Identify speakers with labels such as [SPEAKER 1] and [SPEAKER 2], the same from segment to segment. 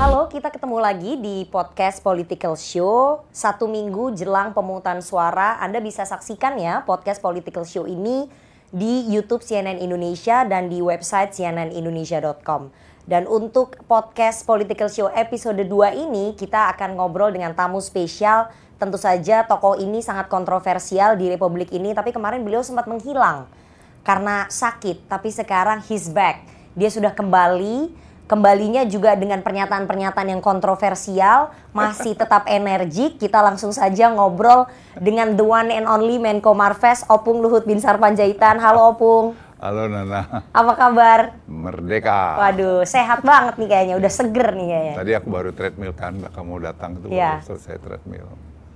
[SPEAKER 1] Halo, kita ketemu lagi di podcast Political Show. Satu minggu jelang pemungutan suara, Anda bisa saksikan ya podcast Political Show ini di YouTube CNN Indonesia dan di website cnnindonesia.com. Dan untuk podcast Political Show episode 2 ini, kita akan ngobrol dengan tamu spesial. Tentu saja tokoh ini sangat kontroversial di Republik ini, tapi kemarin beliau sempat menghilang karena sakit, tapi sekarang he's back. Dia sudah kembali kembalinya juga dengan pernyataan-pernyataan yang kontroversial, masih tetap energik. Kita langsung saja ngobrol dengan the one and only Menko Marves, Opung Luhut Binsar Panjaitan. Halo Opung.
[SPEAKER 2] Halo Nana.
[SPEAKER 1] Apa kabar?
[SPEAKER 2] Merdeka.
[SPEAKER 1] Waduh, sehat banget nih kayaknya. Udah iya. seger nih kayaknya. Tadi
[SPEAKER 2] aku baru treadmill kan, kamu datang tuh ya. baru selesai treadmill.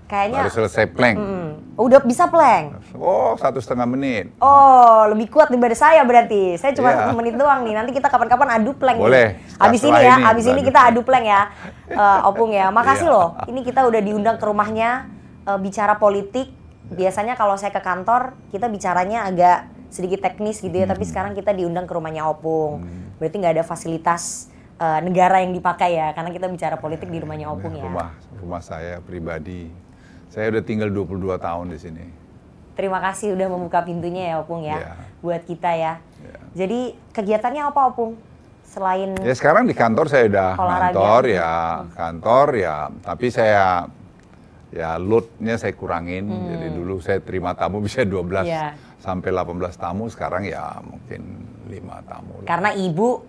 [SPEAKER 2] Kayaknya harus selesai plank. Mm,
[SPEAKER 1] udah bisa plank.
[SPEAKER 2] Oh, satu setengah menit.
[SPEAKER 1] Oh, lebih kuat daripada saya berarti. Saya cuma yeah. satu menit doang nih. Nanti kita kapan-kapan adu plank. Boleh. Nih. Abis ini ya, ini, abis ini kita adu plank ya, uh, Opung ya. Makasih yeah. loh. Iya. Ini kita udah diundang ke rumahnya uh, bicara politik. Biasanya kalau saya ke kantor kita bicaranya agak sedikit teknis gitu ya. Hmm. Tapi sekarang kita diundang ke rumahnya Opung. Hmm. Berarti nggak ada fasilitas eh, negara yang dipakai ya, karena kita bicara politik di rumahnya Opung nah, ya. Rumah,
[SPEAKER 2] rumah saya pribadi. Saya udah tinggal 22 tahun di sini.
[SPEAKER 1] Terima kasih udah membuka pintunya ya Opung ya, yeah. buat kita ya. Yeah. Jadi kegiatannya apa Opung? Selain Ya
[SPEAKER 2] sekarang di kantor saya udah kantor ya, hmm. kantor ya, tapi saya ya loadnya saya kurangin. Hmm. Jadi dulu saya terima tamu bisa 12 yeah. sampai 18 tamu, sekarang ya mungkin lima tamu.
[SPEAKER 1] Karena ibu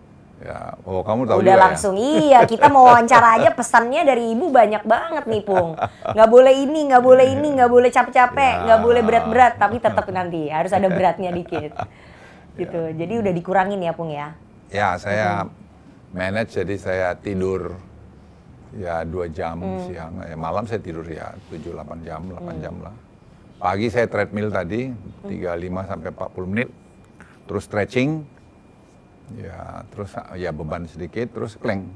[SPEAKER 2] Ya, oh kamu tahu Udah ya. langsung ya? iya, kita mau wawancara aja
[SPEAKER 1] pesannya dari ibu banyak banget nih, Pung. Nggak boleh ini, nggak boleh ini, nggak boleh capek-capek, ya. nggak boleh berat-berat, tapi tetap nanti harus ada beratnya dikit. Gitu. Ya. Jadi udah dikurangin ya, Pung ya?
[SPEAKER 2] Ya, saya hmm. manage jadi saya tidur ya dua jam hmm. siang, ya, malam saya tidur ya 7-8 jam, 8 hmm. jam lah. Pagi saya treadmill tadi, 35 mm. sampai 40 menit, terus stretching, ya terus ya beban sedikit terus pleng,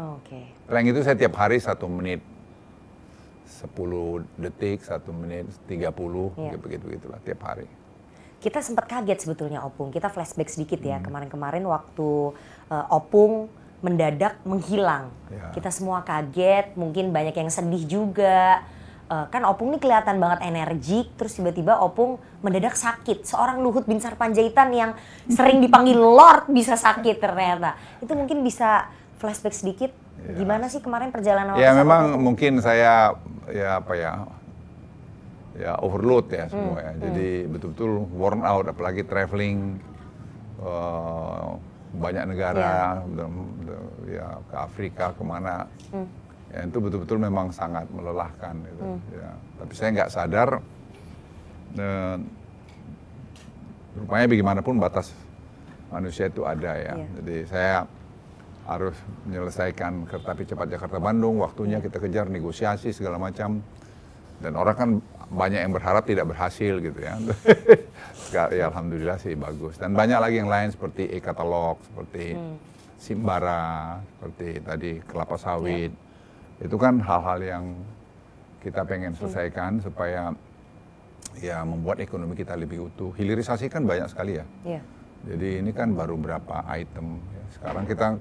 [SPEAKER 2] oh, oke okay. itu saya tiap hari satu menit sepuluh detik satu menit tiga puluh yeah. begitu begitulah tiap hari
[SPEAKER 1] kita sempat kaget sebetulnya opung kita flashback sedikit ya hmm. kemarin-kemarin hmm. waktu uh, opung mendadak menghilang yeah. kita semua kaget mungkin banyak yang sedih juga uh, kan Opung ini kelihatan banget energik terus tiba-tiba Opung mendadak sakit seorang Luhut Bin Sarpanjaitan yang sering dipanggil Lord bisa sakit ternyata itu mungkin bisa flashback sedikit ya. gimana sih kemarin perjalanan ya memang
[SPEAKER 2] itu? mungkin saya ya apa ya ya overload ya hmm. semua ya. hmm, ya jadi hmm. betul-betul worn out apalagi traveling uh, banyak negara ya. ya ke Afrika kemana hmm ya itu betul-betul memang sangat melelahkan gitu. hmm. ya. tapi saya nggak sadar eh, rupanya bagaimanapun batas manusia itu ada ya yeah. jadi saya harus menyelesaikan kereta api cepat Jakarta Bandung waktunya kita kejar negosiasi segala macam dan orang kan banyak yang berharap tidak berhasil gitu ya. ya alhamdulillah sih bagus. Dan banyak lagi yang lain seperti e-katalog, seperti hmm. simbara, seperti tadi kelapa sawit. Yeah itu kan hal-hal yang kita pengen selesaikan supaya ya membuat ekonomi kita lebih utuh. Hilirisasi kan banyak sekali ya. ya. Jadi ini kan baru berapa item. Ya. Sekarang kita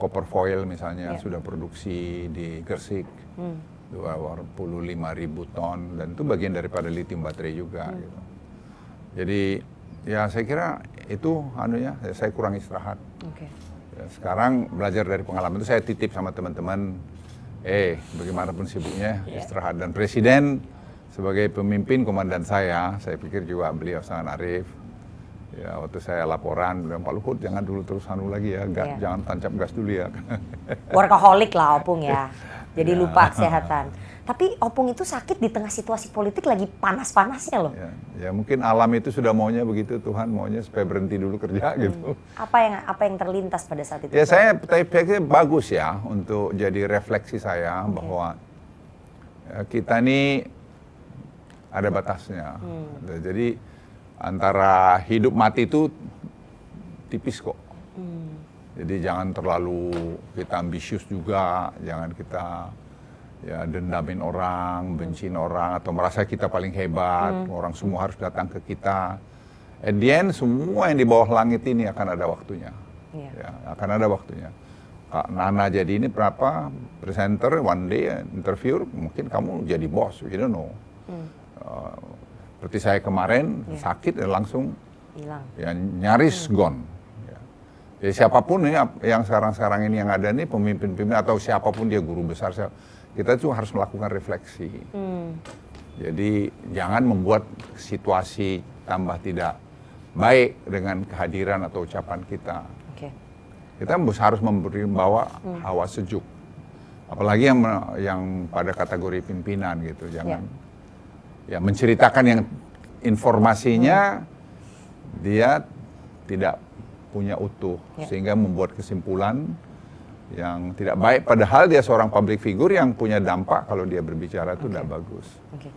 [SPEAKER 2] copper foil misalnya ya. sudah produksi di Gersik hmm. 25 ribu ton dan itu bagian daripada lithium baterai juga. Hmm. Gitu. Jadi ya saya kira itu anunya ya, saya kurang istirahat.
[SPEAKER 3] Okay. Ya,
[SPEAKER 2] sekarang belajar dari pengalaman itu saya titip sama teman-teman eh bagaimanapun sibuknya yeah. istirahat dan presiden sebagai pemimpin komandan saya, saya pikir juga beliau sangat arif. Ya, waktu saya laporan, beliau Pak Luhut jangan dulu terus anu lagi ya, Gak, yeah. jangan tancap gas dulu ya. Workaholic
[SPEAKER 1] lah opung ya jadi ya. lupa kesehatan. Tapi opung itu sakit di tengah situasi politik lagi panas-panasnya loh. Ya,
[SPEAKER 2] ya mungkin alam itu sudah maunya begitu Tuhan maunya supaya berhenti dulu kerja hmm. gitu.
[SPEAKER 1] Apa yang apa yang terlintas pada saat itu? Ya saya
[SPEAKER 2] saya bagus ya untuk jadi refleksi saya okay. bahwa ya, kita ini ada batasnya. Hmm. Nah, jadi antara hidup mati itu tipis kok. Hmm. Jadi jangan terlalu kita ambisius juga, jangan kita ya dendamin orang, bencin orang atau merasa kita paling hebat, hmm. orang semua harus datang ke kita. At the end semua yang di bawah langit ini akan ada waktunya. Yeah. Ya, akan ada waktunya. Kak Nana jadi ini berapa presenter one day interview mungkin kamu jadi bos, you don't know. Hmm. Uh, seperti saya kemarin yeah. sakit dan langsung hilang. Ya nyaris hmm. gone jadi ya, siapapun nih ya, yang sekarang-sekarang ini yang ada nih pemimpin-pemimpin atau siapapun dia guru besar kita tuh harus melakukan refleksi. Hmm. Jadi jangan membuat situasi tambah tidak baik dengan kehadiran atau ucapan kita. Okay. Kita harus memberi bawa hmm. hawa sejuk. Apalagi yang yang pada kategori pimpinan gitu, jangan yeah. ya menceritakan yang informasinya hmm. dia tidak punya utuh ya. sehingga membuat kesimpulan yang tidak baik padahal dia seorang public figure yang punya dampak kalau dia berbicara itu okay. tidak bagus. Okay.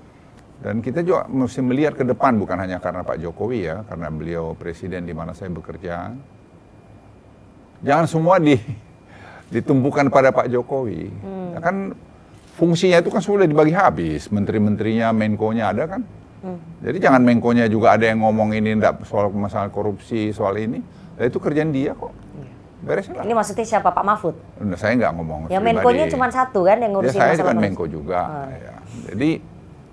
[SPEAKER 2] Dan kita juga mesti melihat ke depan bukan hanya karena Pak Jokowi ya, karena beliau presiden di mana saya bekerja. Jangan semua di ditumpukan pada Pak Jokowi. Hmm. Ya kan fungsinya itu kan sudah dibagi habis, menteri-menterinya, nya ada kan.
[SPEAKER 3] Hmm. Jadi jangan
[SPEAKER 2] Menko-nya juga ada yang ngomong ini enggak soal masalah korupsi, soal ini Ya, itu kerjaan dia kok. Iya. Beres lah. Ini
[SPEAKER 1] maksudnya siapa Pak Mahfud?
[SPEAKER 2] Nah, saya nggak ngomong. Ya Menko-nya cuma
[SPEAKER 1] satu kan yang ngurusin ya, saya masalah. Menko
[SPEAKER 2] juga. Hmm. Ya. Jadi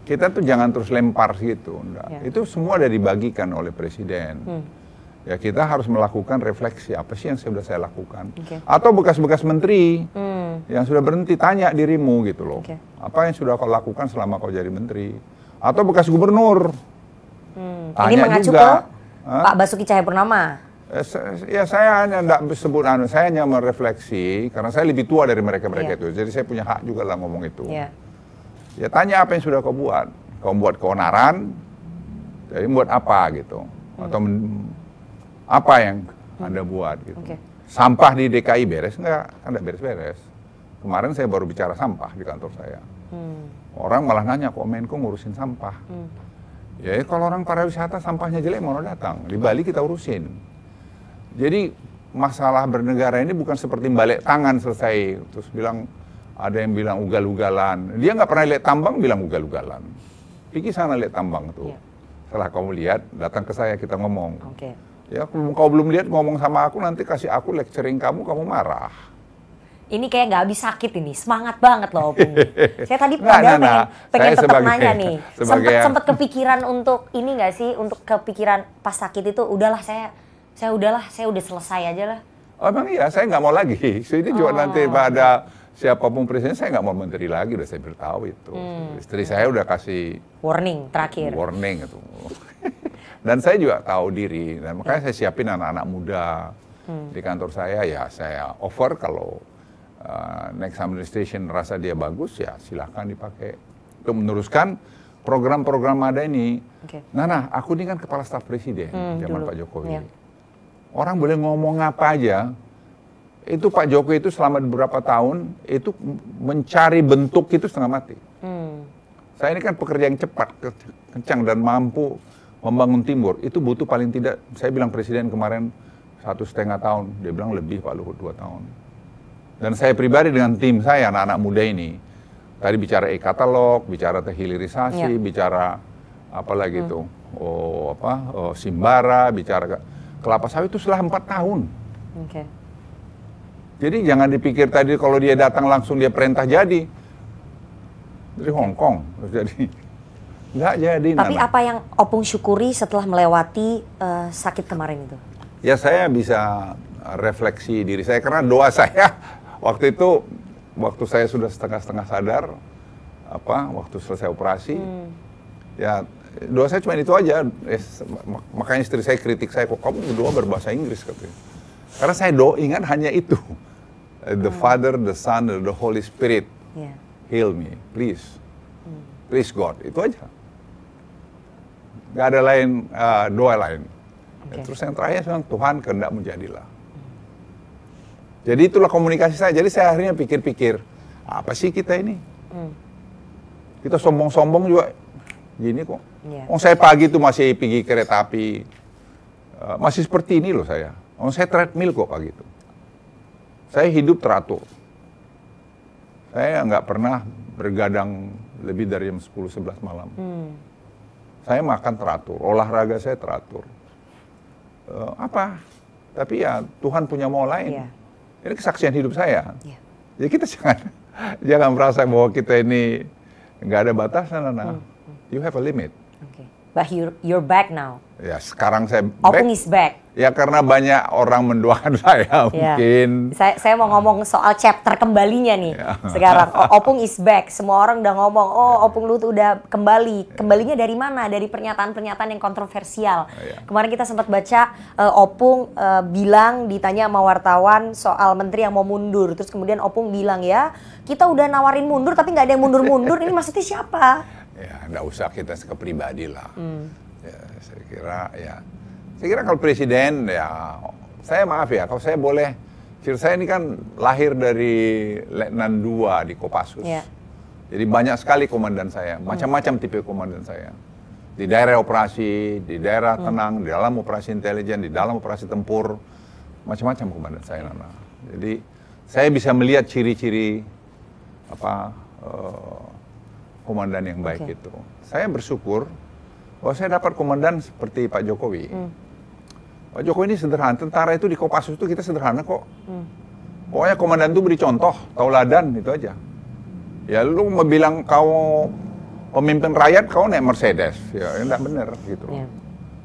[SPEAKER 2] kita tuh jangan terus lempar gitu. Ya. Itu semua ada dibagikan oleh presiden. Hmm. Ya kita harus melakukan refleksi apa sih yang sudah saya lakukan. Okay. Atau bekas-bekas menteri
[SPEAKER 3] hmm.
[SPEAKER 2] yang sudah berhenti tanya dirimu gitu loh. Okay. Apa yang sudah kau lakukan selama kau jadi menteri? Atau bekas gubernur.
[SPEAKER 1] Hmm. Tanya Ini mengacu juga. ke Hah? Pak Basuki Cahayapurnama.
[SPEAKER 2] Eh, ya saya hanya tidak sebut anu, saya hanya merefleksi karena saya lebih tua dari mereka-mereka yeah. itu, jadi saya punya hak juga lah ngomong itu. Yeah. Ya tanya apa yang sudah kau buat, kau buat keonaran, jadi buat apa gitu, hmm. atau apa yang hmm. anda buat gitu. Okay. Sampah di DKI beres nggak? Anda beres-beres. Kemarin saya baru bicara sampah di kantor saya. Hmm. Orang malah nanya kok Menko ngurusin sampah. Hmm. Ya kalau orang pariwisata sampahnya jelek mau datang. Di Bali kita urusin. Jadi masalah bernegara ini bukan seperti balik tangan selesai terus bilang ada yang bilang ugal-ugalan. Dia nggak pernah lihat tambang bilang ugal-ugalan. Pergi sana lihat tambang tuh. Ya. Setelah kamu lihat, datang ke saya kita ngomong. Okay. Ya, kalau kau belum lihat ngomong sama aku nanti kasih aku lecturing kamu, kamu marah.
[SPEAKER 1] Ini kayak nggak habis sakit ini, semangat banget loh Opung. saya tadi nah, padahal nah, nah. pengen, tetap sebagai, nanya nih, sempat yang... sempat kepikiran untuk ini nggak sih, untuk kepikiran pas sakit itu udahlah saya saya udahlah saya udah selesai aja lah
[SPEAKER 2] oh, emang iya saya nggak mau lagi jadi oh. juga nanti pada siapapun presiden saya nggak mau menteri lagi udah saya beritahu itu hmm. istri saya udah kasih
[SPEAKER 1] warning terakhir
[SPEAKER 2] warning itu dan saya juga tahu diri dan makanya hmm. saya siapin anak-anak muda hmm. di kantor saya ya saya over kalau uh, next administration rasa dia bagus ya silahkan dipakai untuk meneruskan program-program ada ini okay. nah nah aku ini kan kepala staf presiden hmm, zaman dulu. Pak Jokowi yeah Orang boleh ngomong apa aja. Itu Pak Jokowi itu selama beberapa tahun itu mencari bentuk itu setengah mati. Hmm. Saya ini kan pekerja yang cepat, kencang dan mampu membangun timur. Itu butuh paling tidak, saya bilang presiden kemarin satu setengah tahun. Dia bilang lebih Pak Luhut dua tahun. Dan saya pribadi dengan tim saya, anak-anak muda ini, tadi bicara e-katalog, bicara tehilirisasi, ya. bicara lagi hmm. itu, oh apa, oh, simbara, bicara Kelapa sawit itu setelah empat tahun. Okay. Jadi jangan dipikir tadi kalau dia datang langsung dia perintah jadi dari Hong Kong jadi Enggak jadi. Tapi nana. apa
[SPEAKER 1] yang Opung syukuri setelah melewati uh, sakit kemarin itu?
[SPEAKER 2] Ya saya bisa refleksi diri saya karena doa saya waktu itu waktu saya sudah setengah-setengah sadar apa waktu selesai operasi hmm. ya doa saya cuma itu aja. Eh, makanya istri saya kritik saya kok kamu berdoa berbahasa Inggris katanya. Karena saya doa ingat hanya itu. Eh, the hmm. Father, the Son, the Holy Spirit. Yeah. Heal me, please. Hmm. Please God, itu aja. Gak ada lain uh, doa lain. Ya, okay. Terus yang terakhir saya Tuhan kehendak menjadilah. Hmm. Jadi itulah komunikasi saya. Jadi saya akhirnya pikir-pikir apa sih kita ini? Hmm. Kita sombong-sombong juga gini kok. Yeah. Oh saya pagi itu masih pergi kereta api, eh, masih seperti ini loh saya. Oh saya treadmill kok pagi itu. Saya hidup teratur. Saya nggak pernah bergadang lebih dari jam 10-11 malam. Hmm. Saya makan teratur, olahraga saya teratur. Uh, apa? Tapi ya Tuhan punya mau lain. Yeah. Ini kesaksian hidup saya. Yeah. Jadi ya, kita jangan jangan merasa bahwa kita ini nggak ada batasan, anak. Hmm you have a limit.
[SPEAKER 1] Okay. But you're, you're back now.
[SPEAKER 2] Ya, sekarang saya Opung is back. Ya, karena banyak orang mendoakan saya ya. mungkin.
[SPEAKER 1] Saya, saya mau ngomong soal chapter kembalinya nih
[SPEAKER 3] ya.
[SPEAKER 2] sekarang.
[SPEAKER 1] Opung is back. Semua orang udah ngomong, oh ya. Opung tuh udah kembali. Ya. Kembalinya dari mana? Dari pernyataan-pernyataan yang kontroversial. Ya. Kemarin kita sempat baca uh, Opung uh, bilang, ditanya sama wartawan soal menteri yang mau mundur. Terus kemudian Opung bilang ya, kita udah nawarin mundur tapi nggak ada yang mundur-mundur. Ini maksudnya siapa?
[SPEAKER 2] ya nggak usah kita ke pribadi lah hmm. ya, saya kira ya saya kira kalau presiden ya saya maaf ya kalau saya boleh saya ini kan lahir dari Letnan 2 di Kopassus yeah. jadi banyak sekali komandan saya hmm. macam-macam tipe komandan saya di daerah operasi di daerah hmm. tenang hmm. di dalam operasi intelijen di dalam operasi tempur macam-macam komandan saya Nana jadi saya bisa melihat ciri-ciri apa uh, komandan yang baik okay. itu. Saya bersyukur bahwa saya dapat komandan seperti Pak Jokowi. Hmm. Pak Jokowi ini sederhana, tentara itu di Kopassus itu kita sederhana kok. Hmm. Pokoknya komandan itu beri contoh, tauladan itu aja. Ya lu mau bilang kau pemimpin rakyat kau naik Mercedes, ya enggak ya benar gitu. Yeah.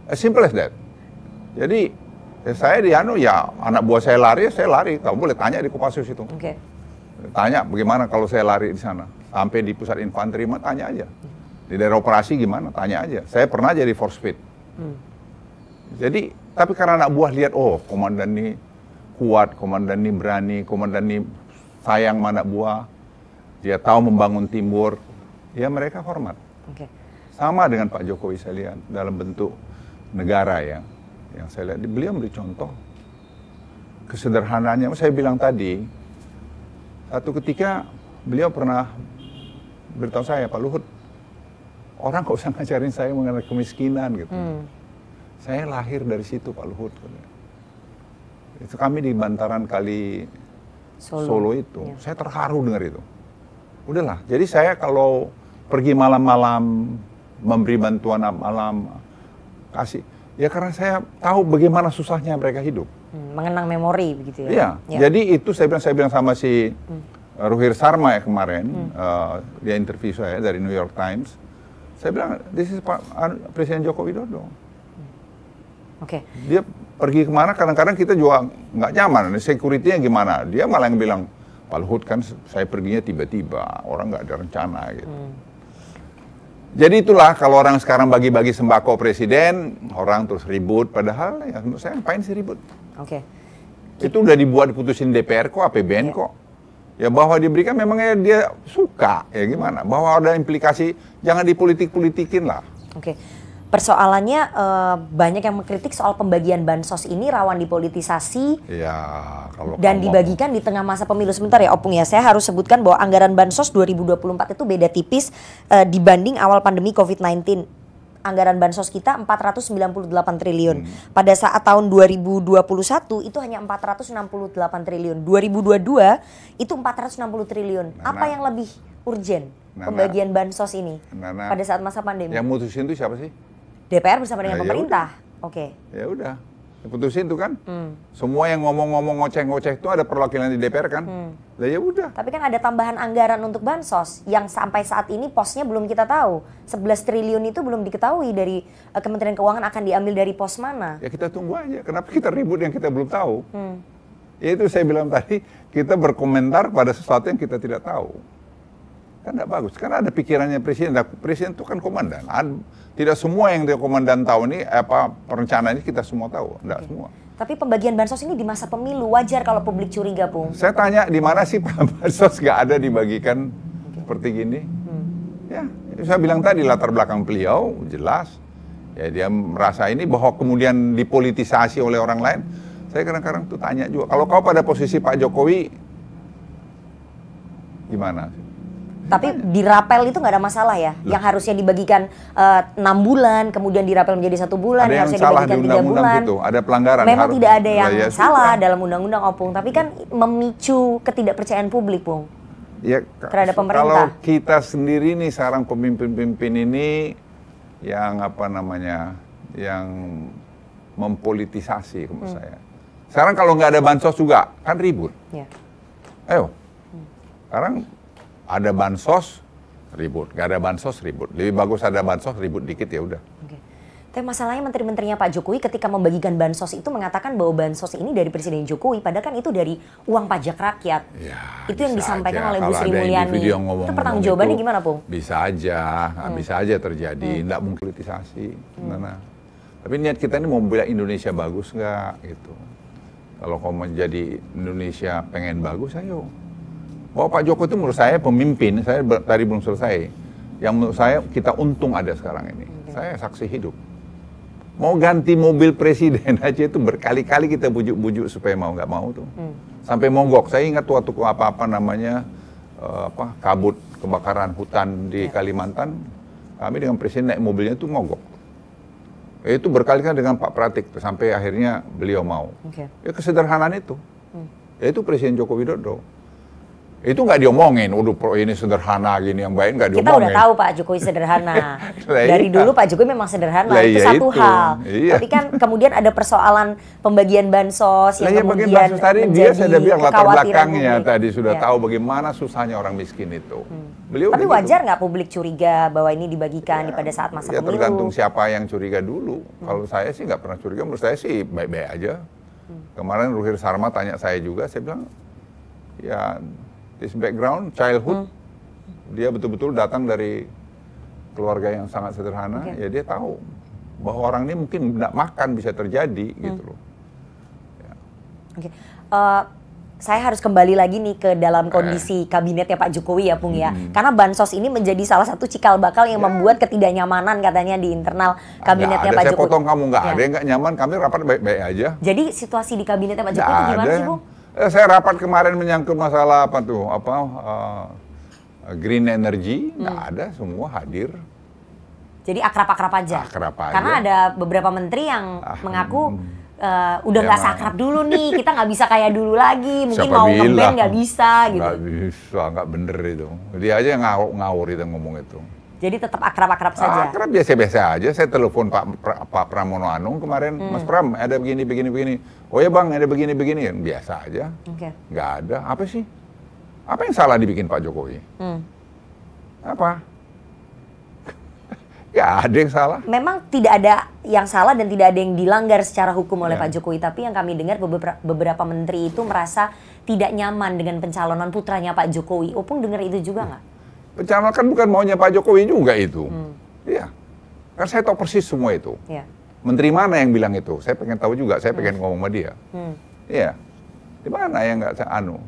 [SPEAKER 2] As simple as that. Jadi ya saya di anu ya anak buah saya lari, saya lari. Kamu boleh tanya di Kopassus itu. Okay. Tanya bagaimana kalau saya lari di sana Sampai di pusat infanteri mah tanya aja. Di daerah operasi gimana? Tanya aja. Saya pernah jadi force fit. Hmm. Jadi, tapi karena anak buah lihat, oh komandan ini kuat, komandan ini berani, komandan ini sayang mana anak buah. Dia tahu membangun timur. Ya mereka hormat. Okay. Sama dengan Pak Jokowi saya lihat dalam bentuk negara ya. Yang saya lihat, beliau memberi contoh kesederhanaannya. Saya bilang tadi, satu ketika beliau pernah beritahu saya Pak Luhut orang kok usah ngajarin saya mengenai kemiskinan gitu. Hmm. Saya lahir dari situ Pak Luhut. Gitu. Itu kami di bantaran kali Solo, Solo itu. Ya. Saya terharu dengar itu. Udahlah, jadi saya kalau pergi malam-malam memberi bantuan malam kasih ya karena saya tahu bagaimana susahnya mereka hidup.
[SPEAKER 1] Hmm, mengenang memori begitu ya. Iya. Ya.
[SPEAKER 2] Jadi itu saya bilang saya bilang sama si hmm Ruhir Sharma ya kemarin, hmm. uh, dia interview saya dari New York Times. Saya bilang, this is Pak anu, Presiden Joko Widodo. Oke. Okay. Dia pergi kemana kadang-kadang kita juga nggak nyaman. Security-nya gimana? Dia malah yang bilang, Pak Luhut kan saya perginya tiba-tiba, orang nggak ada rencana gitu. Hmm. Jadi itulah kalau orang sekarang bagi-bagi sembako presiden, orang terus ribut. Padahal ya menurut saya ngapain sih ribut? Oke. Okay. Itu udah dibuat diputusin DPR kok, APBN yeah. kok. Ya bahwa diberikan memang ya dia suka ya gimana. Bahwa ada implikasi jangan dipolitik-politikin lah.
[SPEAKER 1] Oke. Persoalannya eh, banyak yang mengkritik soal pembagian bansos ini rawan dipolitisasi.
[SPEAKER 2] Ya, kalau dan kamu... dibagikan
[SPEAKER 1] di tengah masa pemilu sebentar ya Opung ya. Saya harus sebutkan bahwa anggaran bansos 2024 itu beda tipis eh, dibanding awal pandemi COVID-19 anggaran bansos kita 498 triliun. Hmm. Pada saat tahun 2021 itu hanya 468 triliun. 2022 itu 460 triliun. Nah, Apa nah. yang lebih urgent nah, pembagian nah. bansos ini
[SPEAKER 2] nah, nah, pada saat
[SPEAKER 1] masa pandemi? Yang
[SPEAKER 2] mutusin itu siapa sih?
[SPEAKER 1] DPR bersama dengan nah, ya pemerintah. Oke.
[SPEAKER 2] Okay. Ya udah diputusin tuh kan. Hmm. Semua yang ngomong-ngomong ngoceh-ngoceh itu ada perwakilan di DPR kan. Hmm. Lah ya udah. Tapi kan ada
[SPEAKER 1] tambahan anggaran untuk bansos yang sampai saat ini posnya belum kita tahu. 11 triliun itu belum diketahui dari uh, Kementerian Keuangan akan diambil dari pos mana.
[SPEAKER 2] Ya kita tunggu aja. Kenapa kita ribut yang kita belum tahu? Hmm. Ya itu saya bilang tadi, kita berkomentar pada sesuatu yang kita tidak tahu. Kan tidak bagus. Karena ada pikirannya presiden. Nah, presiden itu kan komandan. Tidak semua yang dia komandan tahu ini apa perencanaan ini kita semua tahu. Tidak semua.
[SPEAKER 1] Tapi pembagian bansos ini di masa pemilu wajar kalau publik curiga, Bung.
[SPEAKER 2] Saya tanya di mana sih bansos nggak ada dibagikan okay. seperti gini? Hmm. Ya, saya bilang tadi latar belakang beliau jelas. Ya dia merasa ini bahwa kemudian dipolitisasi oleh orang lain. Saya kadang-kadang tuh tanya juga, kalau kau pada posisi Pak Jokowi gimana sih?
[SPEAKER 1] Tapi dirapel itu nggak ada masalah ya? Loh. Yang harusnya dibagikan eh, enam uh, bulan, kemudian dirapel menjadi satu bulan, ada yang, harusnya salah dibagikan tiga di bulan. Gitu.
[SPEAKER 2] Ada pelanggaran. Memang harus, tidak ada yang ya, salah
[SPEAKER 1] ya. dalam undang-undang opung, tapi kan memicu ketidakpercayaan publik, Bung.
[SPEAKER 2] Ya, terhadap pemerintah. Kalau kita sendiri nih sekarang pemimpin-pemimpin ini yang apa namanya, yang mempolitisasi menurut hmm. saya. Sekarang kalau nggak ada bansos juga kan ribut. Ya. Ayo, sekarang ada bansos, ribut. Gak ada bansos, ribut. Lebih bagus ada bansos, ribut dikit ya udah. Okay.
[SPEAKER 1] Tapi masalahnya menteri-menterinya Pak Jokowi ketika membagikan bansos itu mengatakan bahwa bansos ini dari Presiden Jokowi, padahal kan itu dari uang pajak rakyat. Ya, itu yang disampaikan aja. oleh Bu Sri Mulyani. itu pertanggung jawabannya itu, gimana, Pung?
[SPEAKER 2] Bisa aja, hmm. bisa aja terjadi, hmm. nggak mungkin kritisasi. Hmm. Nah, nah. Tapi niat kita ini mau bilang Indonesia bagus nggak gitu. Kalau kau menjadi Indonesia pengen bagus, ayo bahwa oh, Pak Joko itu menurut saya pemimpin, saya ber, tadi belum selesai. Yang menurut saya kita untung ada sekarang ini. Okay. Saya saksi hidup. Mau ganti mobil presiden aja itu berkali-kali kita bujuk-bujuk supaya mau nggak mau tuh. Hmm. Sampai monggok. Saya ingat waktu apa-apa namanya uh, apa kabut kebakaran hutan di yeah. Kalimantan, kami dengan presiden naik mobilnya itu monggok. Ya, itu berkali-kali dengan Pak Pratik sampai akhirnya beliau mau. Okay. Ya kesederhanaan itu. Hmm. Ya, itu Presiden Joko Widodo itu nggak diomongin, waduh ini sederhana gini yang baik nggak diomongin. Kita udah tahu
[SPEAKER 1] Pak Jokowi sederhana. Dari iya. dulu Pak Jokowi memang sederhana Laya itu iya, satu itu. hal. Iya. Tapi kan kemudian ada persoalan pembagian bansos yang Laya kemudian bansos tadi dia saya sudah bilang latar belakangnya publik. tadi sudah ya. tahu
[SPEAKER 2] bagaimana susahnya orang miskin itu. Hmm. Beliau Tapi gitu. wajar
[SPEAKER 1] nggak publik curiga bahwa ini dibagikan ya, pada saat masa ya, pemilu? Tergantung
[SPEAKER 2] siapa yang curiga dulu. Hmm. Kalau saya sih nggak pernah curiga, menurut saya sih baik-baik aja. Hmm. Kemarin Ruhir Sarma tanya saya juga, saya bilang ya his background childhood hmm. dia betul-betul datang dari keluarga yang sangat sederhana okay. ya dia tahu bahwa orang ini mungkin tidak makan bisa terjadi hmm. gitu loh. Ya.
[SPEAKER 1] Oke, okay. uh, eh, saya harus kembali lagi nih ke dalam eh. kondisi eh. kabinetnya Pak Jokowi ya Pung ya, hmm. karena bansos ini menjadi salah satu cikal bakal yang ya. membuat ketidaknyamanan katanya di internal kabinetnya Pak Jokowi. Saya potong kamu nggak ya. ada yang
[SPEAKER 2] nggak nyaman, kami rapat baik-baik aja.
[SPEAKER 1] Jadi situasi di kabinetnya Pak Jokowi itu gimana ada. sih Bu?
[SPEAKER 2] Eh, saya rapat kemarin menyangkut masalah apa tuh, apa uh, green energy, hmm. nggak hmm. ada, semua hadir. Jadi akrab-akrab aja. Akrab aja. Karena
[SPEAKER 1] ada beberapa menteri yang ah, mengaku uh, udah ya, nggak ya, sakrab dulu nih, kita nggak bisa kayak dulu lagi, mungkin Siapa mau ngeband nggak bisa gitu. Nggak
[SPEAKER 2] bisa, nggak bener itu. Dia aja ngawur, ngawur itu ngomong itu.
[SPEAKER 1] Jadi tetap akrab-akrab saja. Akrab
[SPEAKER 2] biasa-biasa aja. Saya telepon Pak pra, Pak Pramono Anung kemarin, hmm. Mas Pram ada begini begini begini. Oh ya Bang, ada begini begini. Biasa aja. Oke. Okay. Gak ada. Apa sih? Apa yang salah dibikin Pak Jokowi? Hmm. Apa? Ya ada yang salah.
[SPEAKER 1] Memang tidak ada yang salah dan tidak ada yang dilanggar secara hukum oleh ya. Pak Jokowi. Tapi yang kami dengar beberapa, beberapa menteri itu merasa tidak nyaman dengan pencalonan putranya Pak Jokowi. Opung dengar itu juga nggak? Hmm.
[SPEAKER 2] Pencalonan kan bukan maunya Pak Jokowi juga itu. Hmm. Iya. Hmm. Kan saya tahu persis semua itu. Iya. Menteri mana yang bilang itu? Saya pengen tahu juga, saya pengen hmm. ngomong sama dia. Hmm. Iya. Di mana yang nggak saya anu?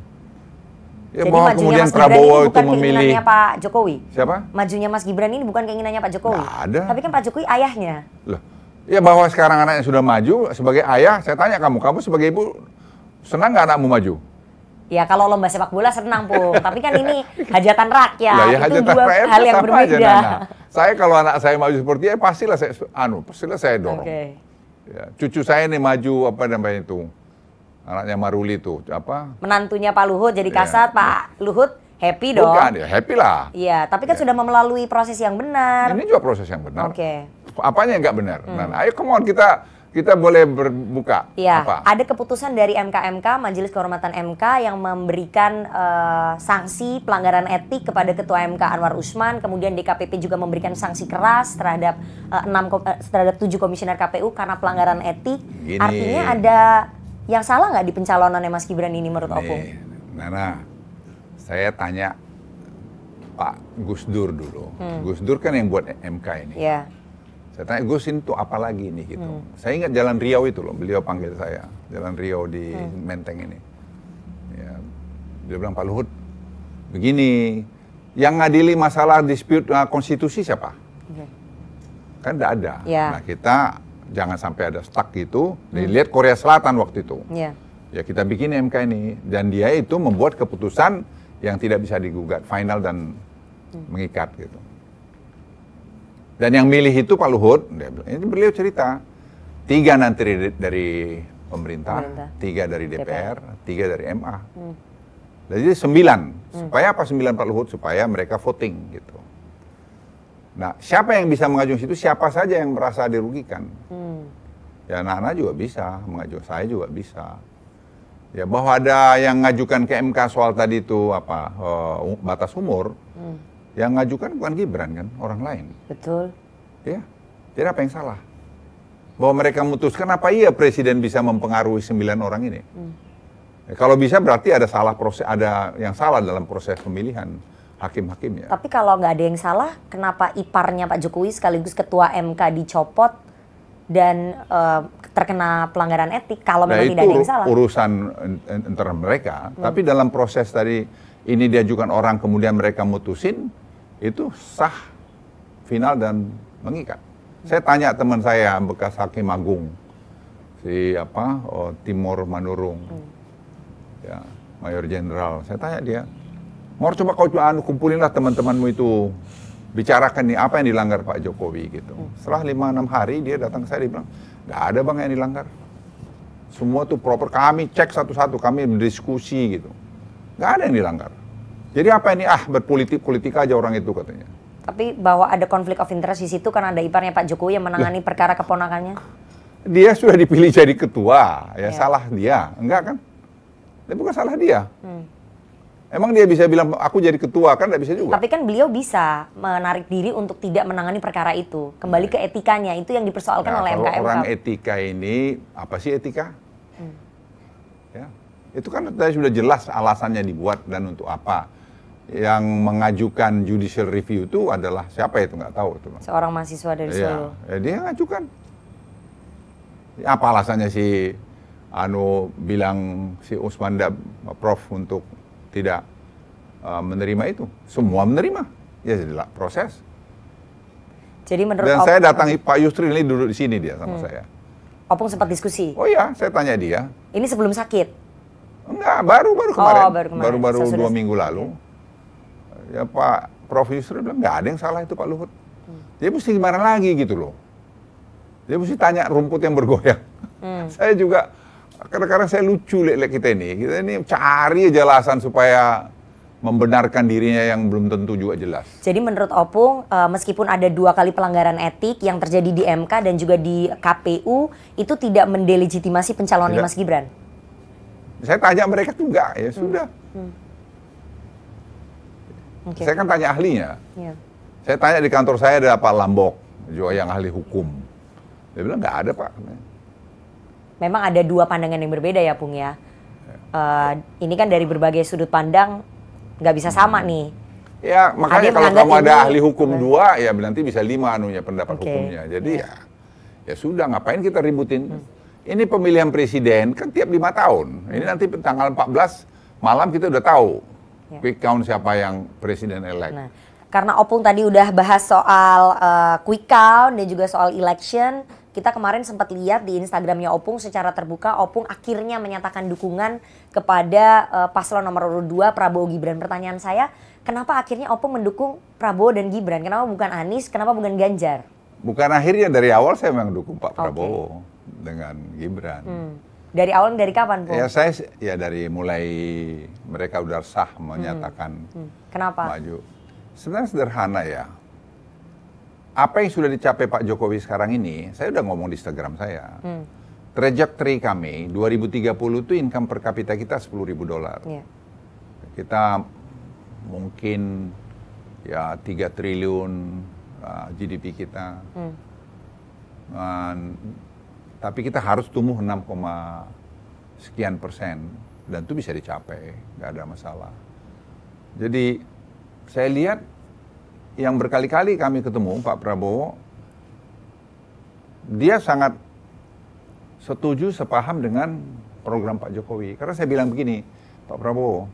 [SPEAKER 3] Ya, Jadi bahwa kemudian Mas Prabowo
[SPEAKER 2] ini bukan itu memilih keinginannya
[SPEAKER 1] Pak Jokowi. Siapa? Majunya Mas Gibran ini bukan keinginannya Pak Jokowi. Nggak ada. Tapi kan Pak Jokowi ayahnya.
[SPEAKER 2] Loh. Ya bahwa sekarang anaknya sudah maju sebagai ayah, saya tanya kamu, kamu sebagai ibu senang nggak anakmu maju?
[SPEAKER 1] Ya kalau lomba sepak bola senang pun, tapi kan ini hajatan rakyat. Ya, ya, itu hajatan dua PM, hal yang berbeda. Aja,
[SPEAKER 2] Saya kalau anak saya maju seperti ya pastilah saya anu, pastilah saya dorong. Okay. Ya, cucu saya ini maju apa namanya itu? Anaknya Maruli itu apa?
[SPEAKER 1] Menantunya Pak Luhut jadi iya. kasat, ya. Pak Luhut happy dong. Bukan, ya happy lah. Iya, tapi kan ya. sudah melalui proses yang benar. Ini
[SPEAKER 2] juga proses yang benar. Oke. Okay. Apanya yang nggak benar? Hmm. Nah, ayo come on kita kita boleh berbuka.
[SPEAKER 1] Ya, apa? ada keputusan dari MKMK, Majelis Kehormatan MK yang memberikan uh, sanksi pelanggaran etik kepada Ketua MK Anwar Usman, kemudian DKPP juga memberikan sanksi keras terhadap eh, enam uh, terhadap tujuh komisioner KPU karena pelanggaran etik.
[SPEAKER 2] Gini, Artinya ada
[SPEAKER 1] yang salah nggak di pencalonannya Mas Gibran ini menurut Opung?
[SPEAKER 2] Nana, saya tanya Pak Gus Dur dulu. Hmm. Gus Dur kan yang buat MK ini. Yeah saya tanya, Gus ini tuh apa lagi nih gitu. Hmm. Saya ingat Jalan Riau itu loh, beliau panggil saya. Jalan Riau di hmm. Menteng ini. Ya, dia bilang, Pak Luhut, begini, yang ngadili masalah dispute uh, konstitusi siapa? Hmm. Kan tidak ada. Yeah. Nah kita jangan sampai ada stuck gitu. Hmm. Dilihat Korea Selatan waktu itu. Yeah. Ya kita bikin MK ini. Dan dia itu membuat keputusan yang tidak bisa digugat, final dan hmm. mengikat gitu. Dan yang milih itu Pak Luhut, ini beliau cerita. Tiga nanti dari, pemerintah, pemerintah, tiga dari DPR, DPR. tiga dari MA. Hmm. Jadi sembilan. Hmm. Supaya apa sembilan Pak Luhut? Supaya mereka voting gitu. Nah, siapa yang bisa mengajukan situ? Siapa saja yang merasa dirugikan? Hmm. Ya Nana juga bisa, mengajukan saya juga bisa. Ya bahwa ada yang mengajukan ke MK soal tadi itu apa uh, batas umur, hmm. Yang ngajukan bukan Gibran kan, orang lain. Betul. Ya, jadi apa yang salah? Bahwa mereka memutuskan apa iya presiden bisa mempengaruhi sembilan orang ini? Hmm. Ya, kalau bisa berarti ada salah proses, ada yang salah dalam proses pemilihan hakim hakim ya.
[SPEAKER 1] Tapi kalau nggak ada yang salah, kenapa iparnya Pak Jokowi sekaligus ketua MK dicopot dan uh, terkena pelanggaran etik kalau nah, memang tidak ada
[SPEAKER 2] yang salah? urusan antara mereka. Hmm. Tapi dalam proses tadi ini diajukan orang kemudian mereka mutusin, itu sah, final dan mengikat. Saya tanya teman saya bekas hakim agung si apa oh, Timur Manurung, hmm. ya Mayor Jenderal. Saya tanya dia, mau coba kau anu kumpulinlah teman-temanmu itu bicarakan nih apa yang dilanggar Pak Jokowi gitu. Hmm. Setelah lima enam hari dia datang ke saya dia bilang, nggak ada bang yang dilanggar. Semua tuh proper kami cek satu-satu kami berdiskusi gitu, nggak ada yang dilanggar. Jadi apa ini ah berpolitik politik aja orang itu katanya.
[SPEAKER 1] Tapi bahwa ada konflik of interest di situ karena ada iparnya Pak Jokowi yang menangani Loh. perkara keponakannya.
[SPEAKER 2] Dia sudah dipilih jadi ketua, ya, iya. salah dia, enggak kan? Tapi bukan salah dia. Hmm. Emang dia bisa bilang aku jadi ketua kan tidak bisa juga. Tapi
[SPEAKER 1] kan beliau bisa menarik diri untuk tidak menangani perkara itu. Kembali iya. ke etikanya itu yang dipersoalkan nah, oleh MKM. Orang
[SPEAKER 2] etika ini apa sih etika? Hmm. Ya. Itu kan tadi sudah jelas alasannya dibuat dan untuk apa yang mengajukan judicial review itu adalah siapa itu nggak tahu itu.
[SPEAKER 1] Seorang mahasiswa dari iya. Solo.
[SPEAKER 2] Ya, dia ngajukan. Apa alasannya si Anu bilang si Usman Dab, Prof untuk tidak uh, menerima itu? Semua menerima. Ya jadilah proses.
[SPEAKER 1] Jadi menurut Dan saya datangi
[SPEAKER 2] Pak Yusri ini duduk di sini dia sama hmm. saya. Opung sempat diskusi. Oh ya saya tanya dia.
[SPEAKER 1] Ini sebelum sakit. Enggak, baru baru kemarin. Oh, baru Baru dua minggu
[SPEAKER 2] lalu ya Pak Prof Yusri, bilang nggak ada yang salah itu Pak Luhut. Hmm. Dia mesti gimana lagi gitu loh. Dia mesti tanya rumput yang bergoyang. Hmm. saya juga kadang-kadang saya lucu lek-lek kita ini. Kita ini cari aja alasan supaya membenarkan dirinya yang belum tentu juga jelas.
[SPEAKER 1] Jadi menurut Opung, eh, meskipun ada dua kali pelanggaran etik yang terjadi di MK dan juga di KPU, itu tidak mendelegitimasi pencalonan Mas Gibran?
[SPEAKER 2] Saya tanya mereka juga ya hmm. sudah.
[SPEAKER 3] Hmm. Hmm. Okay.
[SPEAKER 2] Saya kan tanya ahlinya. Yeah. Saya tanya di kantor saya ada Pak Lambok, juga yang ahli hukum. Dia bilang nggak ada Pak.
[SPEAKER 1] Memang ada dua pandangan yang berbeda ya Pung ya. Uh, ini kan dari berbagai sudut pandang nggak bisa sama hmm. nih.
[SPEAKER 2] Ya makanya kalau kamu ada ini, ahli hukum dua ya nanti bisa lima anunya pendapat okay. hukumnya. Jadi yeah. ya ya sudah ngapain kita ributin. Hmm. Ini pemilihan presiden kan tiap lima tahun. Ini nanti tanggal 14 malam kita udah tahu yeah. quick count siapa yang presiden elect. Nah,
[SPEAKER 1] karena Opung tadi udah bahas soal uh, quick count dan juga soal election, kita kemarin sempat lihat di Instagramnya Opung secara terbuka Opung akhirnya menyatakan dukungan kepada uh, paslon nomor urut 2 Prabowo Gibran. Pertanyaan saya, kenapa akhirnya Opung mendukung Prabowo dan Gibran? Kenapa bukan Anies? Kenapa bukan Ganjar?
[SPEAKER 2] Bukan akhirnya dari awal saya memang dukung Pak Prabowo dengan Gibran. Hmm.
[SPEAKER 1] Dari awal dari kapan, Bu? Ya saya
[SPEAKER 2] ya dari mulai mereka udah sah menyatakan hmm. Hmm. Kenapa? maju. Sebenarnya sederhana ya. Apa yang sudah dicapai Pak Jokowi sekarang ini, saya udah ngomong di Instagram saya. Hmm. Trajectory kami 2030 itu income per kapita kita 10.000 dolar. Yeah. Kita mungkin ya 3 triliun uh, ah, GDP kita. Hmm. Uh, tapi kita harus tumbuh 6, sekian persen dan itu bisa dicapai, nggak ada masalah. Jadi saya lihat yang berkali-kali kami ketemu Pak Prabowo, dia sangat setuju sepaham dengan program Pak Jokowi. Karena saya bilang begini, Pak Prabowo,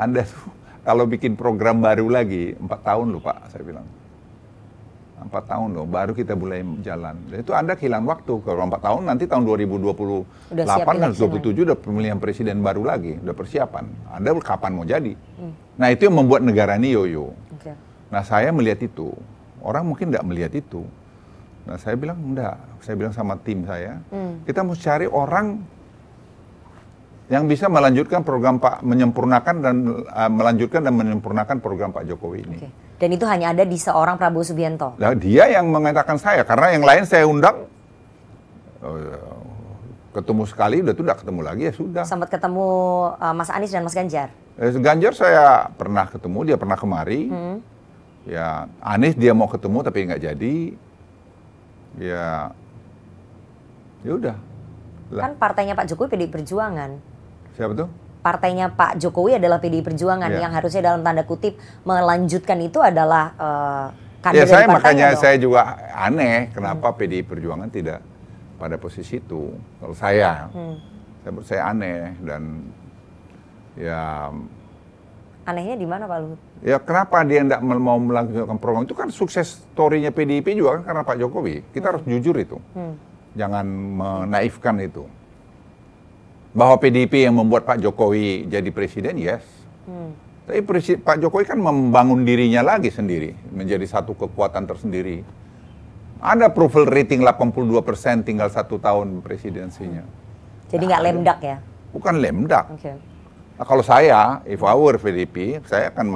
[SPEAKER 2] Anda tuh kalau bikin program baru lagi, empat tahun lupa Pak, saya bilang. Empat tahun loh, baru kita mulai jalan. Dan itu Anda kehilangan waktu. Kalau empat tahun, nanti tahun 2028 dan 27 udah pemilihan presiden baru lagi. Udah persiapan. Anda kapan mau jadi? Hmm. Nah itu yang membuat negara ini yoyo. Okay. Nah saya melihat itu. Orang mungkin nggak melihat itu. Nah saya bilang, enggak. Saya bilang sama tim saya, hmm. kita mau cari orang yang bisa melanjutkan program Pak menyempurnakan dan uh, melanjutkan dan menyempurnakan program Pak Jokowi ini. Okay.
[SPEAKER 1] Dan itu hanya ada di seorang Prabowo Subianto.
[SPEAKER 2] Nah, dia yang mengatakan saya, karena yang lain saya undang oh, ya ketemu sekali, udah tuh ketemu lagi ya sudah.
[SPEAKER 1] Sempat ketemu uh, Mas Anies dan Mas Ganjar.
[SPEAKER 2] Eh, Ganjar saya pernah ketemu, dia pernah kemari. Hmm. Ya Anies dia mau ketemu tapi nggak jadi. Ya, ya udah. Kan
[SPEAKER 1] partainya Pak Jokowi PDI Perjuangan. Siapa tuh? partainya Pak Jokowi adalah PDI Perjuangan yeah. yang harusnya dalam tanda kutip melanjutkan itu adalah uh, eh, kader ya, saya makanya dong. saya
[SPEAKER 2] juga aneh kenapa hmm. PDI Perjuangan tidak pada posisi itu kalau saya hmm. saya saya aneh dan ya
[SPEAKER 1] anehnya di mana Pak Luhut?
[SPEAKER 2] Ya kenapa dia tidak mau melanjutkan program itu kan sukses storynya nya PDIP juga kan karena Pak Jokowi kita hmm. harus jujur itu hmm. jangan menaifkan itu bahwa PDIP yang membuat Pak Jokowi jadi presiden, yes. Hmm. Tapi presiden, Pak Jokowi kan membangun dirinya lagi sendiri, menjadi satu kekuatan tersendiri. Ada approval rating 82 persen, tinggal satu tahun presidensinya. Hmm.
[SPEAKER 1] Jadi nggak nah, lemdak ya?
[SPEAKER 2] Bukan lemdak. Okay. Nah, kalau saya, if I were PDIP, saya akan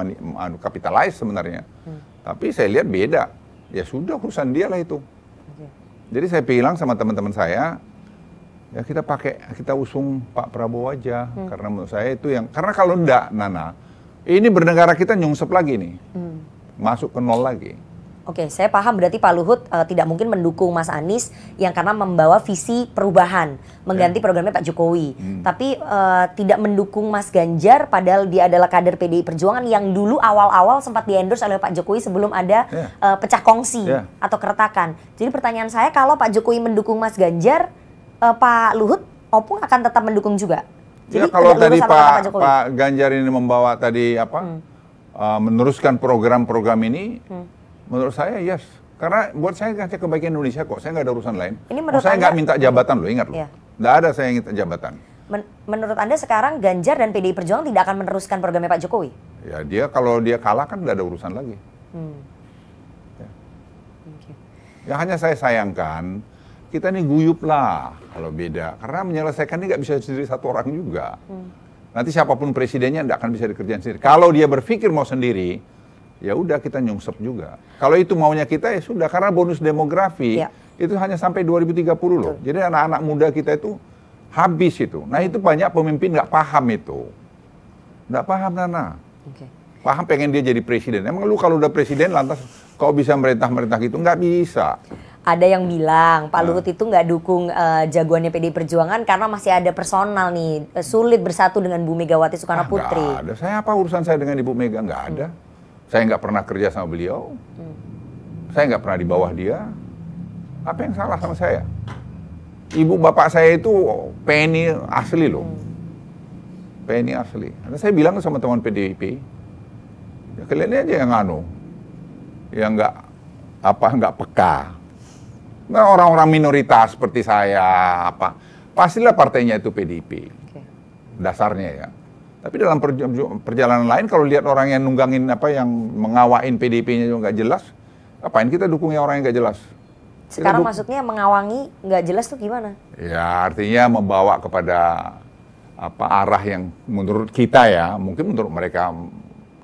[SPEAKER 2] kapitalize anu, sebenarnya. Hmm. Tapi saya lihat beda. Ya sudah, urusan dia lah itu. Okay. Jadi saya bilang sama teman-teman saya, ya kita pakai kita usung Pak Prabowo aja hmm. karena menurut saya itu yang karena kalau enggak Nana ini bernegara kita nyungsep lagi nih hmm. masuk ke nol lagi.
[SPEAKER 1] Oke, saya paham berarti Pak Luhut uh, tidak mungkin mendukung Mas Anies yang karena membawa visi perubahan mengganti yeah. programnya Pak Jokowi, hmm. tapi uh, tidak mendukung Mas Ganjar padahal dia adalah kader PDI Perjuangan yang dulu awal-awal sempat diendorse oleh Pak Jokowi sebelum ada yeah. Ya. uh, pecah kongsi yeah. atau keretakan. Jadi pertanyaan saya kalau Pak Jokowi mendukung Mas Ganjar, uh, Pak Luhut Opung akan tetap mendukung
[SPEAKER 2] juga. Ya, Jadi ya, kalau tadi Pak, Pak, Pak Ganjar ini membawa tadi apa hmm. uh, meneruskan program-program ini, hmm. menurut saya yes. Karena buat saya kasih kebaikan Indonesia kok, saya nggak ada urusan lain. Ini oh, menurut oh, saya nggak minta jabatan loh, ingat loh. Iya. Nggak ada saya yang minta jabatan.
[SPEAKER 1] Men menurut Anda sekarang Ganjar dan PDI Perjuangan tidak akan meneruskan programnya Pak Jokowi?
[SPEAKER 2] Ya dia kalau dia kalah kan nggak ada urusan lagi.
[SPEAKER 3] Hmm. Ya.
[SPEAKER 2] Okay. Yang hanya saya sayangkan, kita nih guyup lah kalau beda. Karena menyelesaikan ini nggak bisa sendiri satu orang juga. Hmm. Nanti siapapun presidennya nggak akan bisa dikerjain sendiri. Kalau dia berpikir mau sendiri, ya udah kita nyungsep juga. Kalau itu maunya kita ya sudah karena bonus demografi ya. itu hanya sampai 2030 loh. Betul. Jadi anak-anak muda kita itu habis itu. Nah itu banyak pemimpin nggak paham itu, nggak paham Nana. Okay. Paham pengen dia jadi presiden. Emang lu kalau udah presiden lantas kau bisa merintah merintah gitu nggak bisa
[SPEAKER 1] ada yang bilang Pak ah. Luhut itu nggak dukung uh, jagoannya PD Perjuangan karena masih ada personal nih eh, sulit bersatu dengan Bu Megawati Soekarno ah, Putri. Gak
[SPEAKER 2] ada. Saya apa urusan saya dengan Ibu Mega nggak ada. Hmm. Saya nggak pernah kerja sama beliau. Hmm. Saya nggak pernah di bawah dia. Apa yang salah sama saya? Ibu bapak saya itu Penny asli loh. Hmm. Penny asli. Dan saya bilang sama teman PDIP, ya kalian aja yang anu, yang nggak apa nggak peka Nah, orang-orang minoritas seperti saya apa pastilah partainya itu PDIP. Okay. Dasarnya ya. Tapi dalam perjalanan lain kalau lihat orang yang nunggangin apa yang mengawain PDIP-nya juga nggak jelas, apain kita dukungnya orang yang nggak jelas? Sekarang maksudnya
[SPEAKER 1] mengawangi nggak jelas tuh gimana?
[SPEAKER 2] Ya artinya membawa kepada apa arah yang menurut kita ya mungkin menurut mereka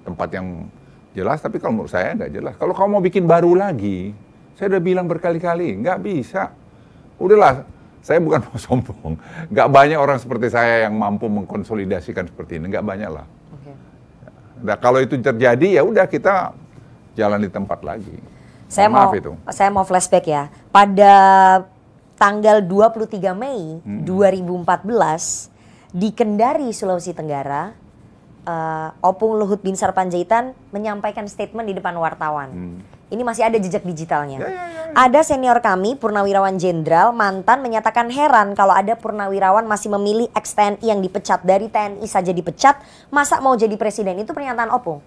[SPEAKER 2] tempat yang jelas tapi kalau menurut saya nggak jelas. Kalau kamu mau bikin baru lagi saya udah bilang berkali-kali, nggak bisa. Udahlah, saya bukan mau sombong. Nggak banyak orang seperti saya yang mampu mengkonsolidasikan seperti ini. Nggak banyak lah. Okay. Nah, kalau itu terjadi ya udah kita jalan di tempat lagi.
[SPEAKER 1] Saya Maaf mau, itu. saya mau flashback ya. Pada tanggal 23 Mei hmm. 2014 di Kendari, Sulawesi Tenggara, uh, Opung Luhut Binsar Panjaitan menyampaikan statement di depan wartawan. Hmm ini masih ada jejak digitalnya. Ya, ya, ya, ya. Ada senior kami, Purnawirawan Jenderal, mantan menyatakan heran kalau ada Purnawirawan masih memilih ex TNI yang dipecat. Dari TNI saja dipecat, masa mau jadi presiden? Itu pernyataan Opung.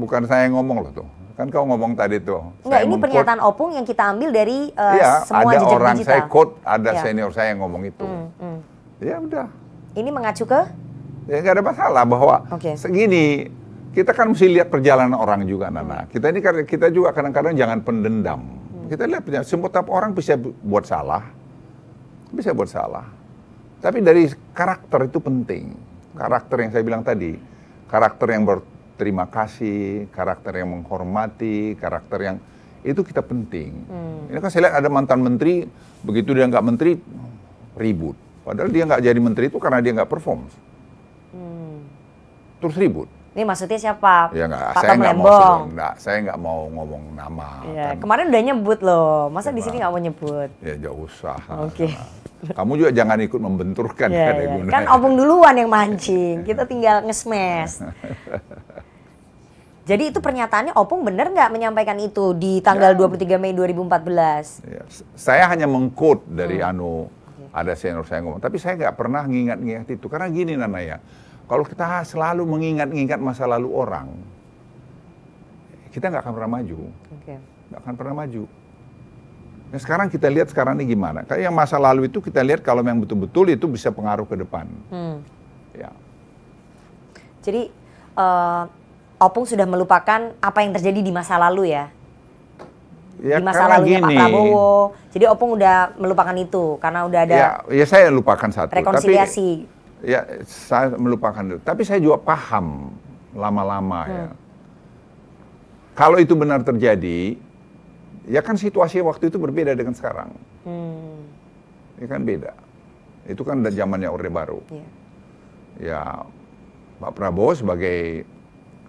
[SPEAKER 2] Bukan saya yang ngomong loh tuh. Kan kau ngomong tadi tuh. Enggak, ini pernyataan
[SPEAKER 1] Opung yang kita ambil dari uh, ya, semua ada orang saya quote, ada ya. senior
[SPEAKER 2] saya yang ngomong itu. Hmm, hmm. Ya
[SPEAKER 1] udah. Ini mengacu ke?
[SPEAKER 2] Ya nggak ada masalah bahwa okay. segini kita kan mesti lihat perjalanan orang juga Nana. Kita ini kan, kita juga kadang-kadang jangan pendendam. Kita lihat semua tiap orang bisa buat salah. Bisa buat salah. Tapi dari karakter itu penting. Karakter yang saya bilang tadi, karakter yang berterima kasih, karakter yang menghormati, karakter yang itu kita penting. Hmm. Ini kan saya lihat ada mantan menteri, begitu dia nggak menteri ribut. Padahal dia nggak jadi menteri itu karena dia nggak perform. Hmm. Terus ribut.
[SPEAKER 1] Ini maksudnya siapa? Ya, enggak. Pak saya enggak Mau
[SPEAKER 2] enggak, saya nggak mau ngomong nama.
[SPEAKER 1] Ya, kan. Kemarin udah nyebut loh. Masa ya, di sini nggak mau nyebut?
[SPEAKER 2] Ya jauh usah. Oke. Okay. Kamu juga jangan ikut membenturkan ya, kan, ya. Ya. kan opung
[SPEAKER 1] duluan yang mancing. Kita tinggal ngesmes. Jadi itu pernyataannya Opung benar nggak menyampaikan itu di tanggal ya. 23 Mei 2014?
[SPEAKER 2] Ya. Saya hanya mengkut dari hmm. anu ada senior saya ngomong, tapi saya nggak pernah ngingat-ngingat itu karena gini Nana ya. Kalau kita selalu mengingat-ingat masa lalu orang, kita nggak akan pernah maju. Okay. akan pernah maju. Nah sekarang kita lihat sekarang ini gimana. Kayak yang masa lalu itu kita lihat kalau yang betul-betul itu bisa pengaruh ke depan. Hmm. Ya.
[SPEAKER 1] Jadi uh, Opung sudah melupakan apa yang terjadi di masa lalu ya?
[SPEAKER 2] ya di masa lalunya Pak Prabowo.
[SPEAKER 1] Jadi Opung udah melupakan itu karena udah ada. Ya,
[SPEAKER 2] ya saya lupakan satu. Rekonsiliasi. Tapi, ya saya melupakan itu. Tapi saya juga paham lama-lama hmm. ya. Kalau itu benar terjadi, ya kan situasi waktu itu berbeda dengan sekarang.
[SPEAKER 3] Hmm.
[SPEAKER 2] Ya kan beda. Itu kan zamannya Orde Baru. Yeah. Ya Pak Prabowo sebagai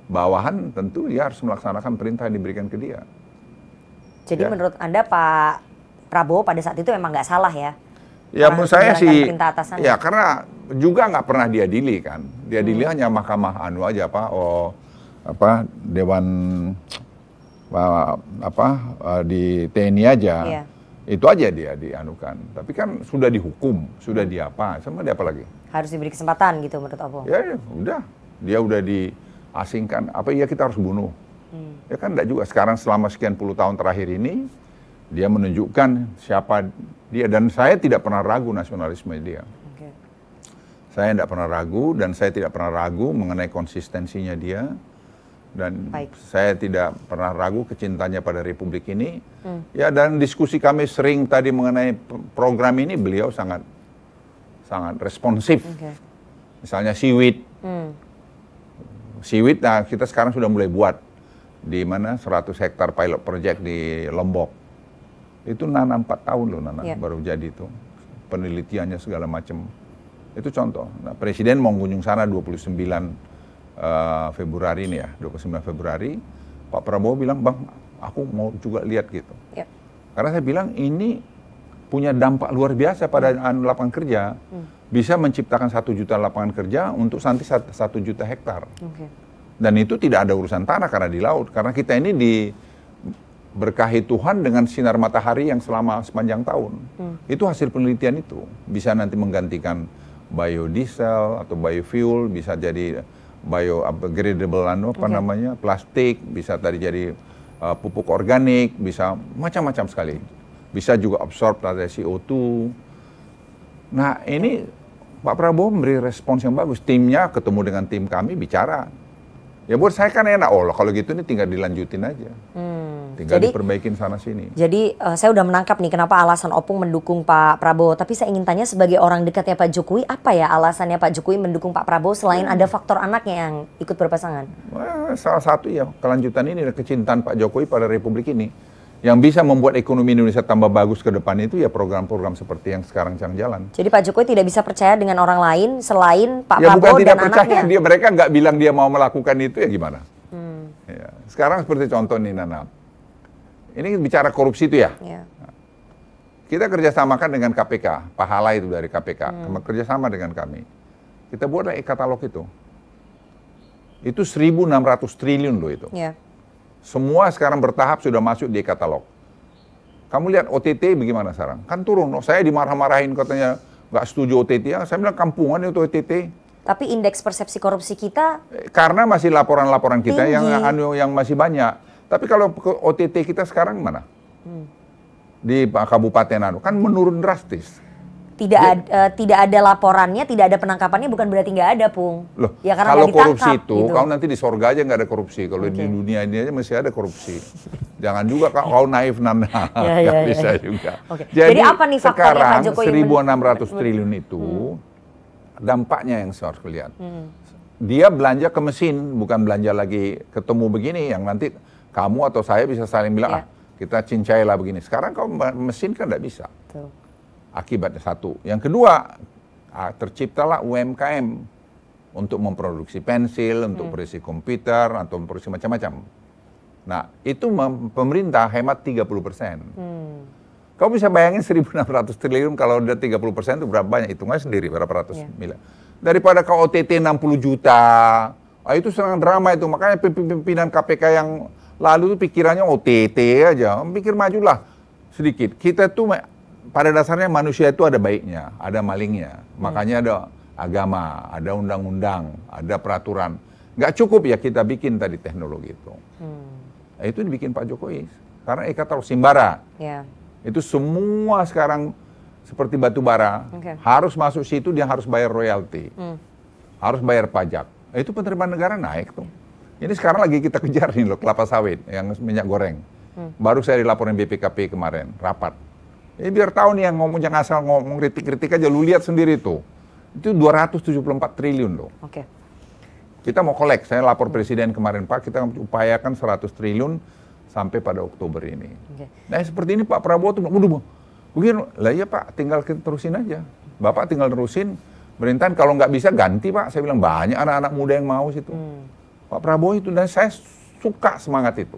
[SPEAKER 2] bawahan tentu dia harus melaksanakan perintah yang diberikan ke dia.
[SPEAKER 1] Jadi ya. menurut Anda Pak Prabowo pada saat itu memang nggak salah ya?
[SPEAKER 2] Ya menurut saya sih, ya karena juga nggak pernah diadili kan. Diadili hmm. hanya Mahkamah Anu aja apa, oh apa Dewan apa e, di TNI aja. Yeah. Itu aja dia dianukan. Tapi kan sudah dihukum, sudah hmm. diapa, sama dia apa lagi?
[SPEAKER 1] Harus diberi kesempatan gitu menurut Opo. Ya,
[SPEAKER 2] ya udah. Dia udah diasingkan. Apa ya kita harus bunuh? Hmm. Ya kan enggak juga. Sekarang selama sekian puluh tahun terakhir ini dia menunjukkan siapa dia dan saya tidak pernah ragu nasionalisme dia. Okay. Saya tidak pernah ragu dan saya tidak pernah ragu mengenai konsistensinya dia dan Baik. saya tidak pernah ragu kecintanya pada Republik ini. Hmm. Ya dan diskusi kami sering tadi mengenai program ini beliau sangat sangat responsif. Okay. Misalnya siwit. Hmm. Siwit nah kita sekarang sudah mulai buat di mana 100 hektar pilot project di Lombok. Itu Nana empat tahun loh Nana yeah. baru jadi itu. Penelitiannya segala macam. Itu contoh. Nah, Presiden mau kunjung sana 29 uh, eh, Februari ini ya, 29 Februari. Pak Prabowo bilang, Bang, aku mau juga lihat gitu. Yeah. Karena saya bilang ini punya dampak luar biasa pada mm. lapangan kerja. mm. Bisa menciptakan satu juta lapangan kerja untuk nanti satu juta hektar. Okay. Dan itu tidak ada urusan tanah karena di laut. Karena kita ini di berkahi Tuhan dengan sinar matahari yang selama sepanjang tahun. Hmm. Itu hasil penelitian itu. Bisa nanti menggantikan biodiesel atau biofuel, bisa jadi bio anu apa okay. Hmm. namanya? plastik, bisa tadi jadi uh, pupuk organik, bisa macam-macam sekali. Bisa juga absorb dari CO2. Nah, ini Pak Prabowo memberi respons yang bagus. Timnya ketemu dengan tim kami bicara. Ya buat saya kan enak, oh kalau gitu ini tinggal dilanjutin aja. Hmm. Tinggal jadi, diperbaikin sana sini.
[SPEAKER 1] Jadi uh, saya udah menangkap nih kenapa alasan Opung mendukung Pak Prabowo. Tapi saya ingin tanya sebagai orang dekatnya Pak Jokowi, apa ya alasannya Pak Jokowi mendukung Pak Prabowo selain hmm. ada faktor anaknya yang ikut berpasangan?
[SPEAKER 2] salah satu ya kelanjutan ini kecintaan Pak Jokowi pada Republik ini. Yang bisa membuat ekonomi Indonesia tambah bagus ke depan itu ya program-program seperti yang sekarang sedang jalan.
[SPEAKER 1] Jadi Pak Jokowi tidak bisa percaya dengan orang lain selain Pak ya, Prabowo bukan tidak dan percaya, anaknya. Dia
[SPEAKER 2] mereka nggak bilang dia mau melakukan itu ya gimana? Hmm. Ya. Sekarang seperti contoh nih Nana, ini bicara korupsi itu ya. ya. Kita kerjasamakan dengan KPK, pahala itu dari KPK, hmm. kerjasama dengan kami. Kita buatlah e-katalog itu. Itu 1.600 triliun loh itu. Ya. Semua sekarang bertahap sudah masuk di e-katalog. Kamu lihat OTT bagaimana sekarang? Kan turun, loh. saya dimarah-marahin katanya nggak setuju OTT. ya. Ah, saya bilang kampungan itu OTT.
[SPEAKER 1] Tapi indeks persepsi korupsi kita eh,
[SPEAKER 2] karena masih laporan-laporan kita yang anu, yang masih banyak tapi kalau OTT kita sekarang mana? Hmm. Di Kabupaten Anu kan menurun drastis.
[SPEAKER 1] Tidak ya. ada, uh, eh, tidak ada laporannya, tidak ada penangkapannya, bukan berarti nggak ada, Pung. Loh, ya karena kalau korupsi itu, gitu. kau
[SPEAKER 2] nanti di sorga aja nggak ada korupsi. Kalau okay. di dunia ini aja masih ada korupsi. Jangan juga kau, naif nana, ya, ya, ya, ya, bisa juga. Okay. Jadi, Jadi apa nih sekarang Pak Jokowi? ratus 1.600 triliun itu hmm. dampaknya yang saya harus lihat. Hmm. Dia belanja ke mesin, bukan belanja lagi ketemu begini yang nanti kamu atau saya bisa saling bilang, yeah. ah kita cincailah begini. Sekarang kau mesin kan tidak bisa. Tuh. Akibatnya satu. Yang kedua, ah, terciptalah UMKM untuk memproduksi pensil, hmm. untuk produksi komputer, atau memproduksi macam-macam. Nah, itu pemerintah hemat 30 persen. Hmm. Kau bisa bayangin 1.600 triliun kalau udah 30 persen itu berapa banyak? Hitungnya sendiri berapa ratus yeah. miliar. Daripada kau OTT 60 juta, ah, itu senang drama itu. Makanya pimpinan KPK yang lalu tuh pikirannya OTT aja, pikir majulah sedikit. Kita tuh pada dasarnya manusia itu ada baiknya, ada malingnya. Hmm. Makanya ada agama, ada undang-undang, ada peraturan. Gak cukup ya kita bikin tadi teknologi itu. Hmm. itu dibikin Pak Jokowi. Karena Eka taruh Simbara. Yeah. Itu semua sekarang seperti batu bara. Okay. Harus masuk situ dia harus bayar royalti. Hmm. Harus bayar pajak. itu penerimaan negara naik tuh. Ini sekarang lagi kita kejar nih loh kelapa sawit yang minyak goreng. Hmm. Baru saya dilaporin BPKP kemarin rapat. Ini biar tahu nih yang ngomong yang asal ngomong kritik-kritik aja lu lihat sendiri tuh. Itu 274 triliun loh. Oke. Okay. Kita mau kolek, saya lapor hmm. presiden kemarin Pak, kita upayakan 100 triliun sampai pada Oktober ini. Okay. Nah seperti ini Pak Prabowo tuh, waduh, mungkin lah ya Pak, tinggal kita terusin aja. Bapak tinggal terusin, pemerintahan kalau nggak bisa ganti Pak. Saya bilang banyak anak-anak muda yang mau situ. Hmm. Pak Prabowo itu dan saya suka semangat itu.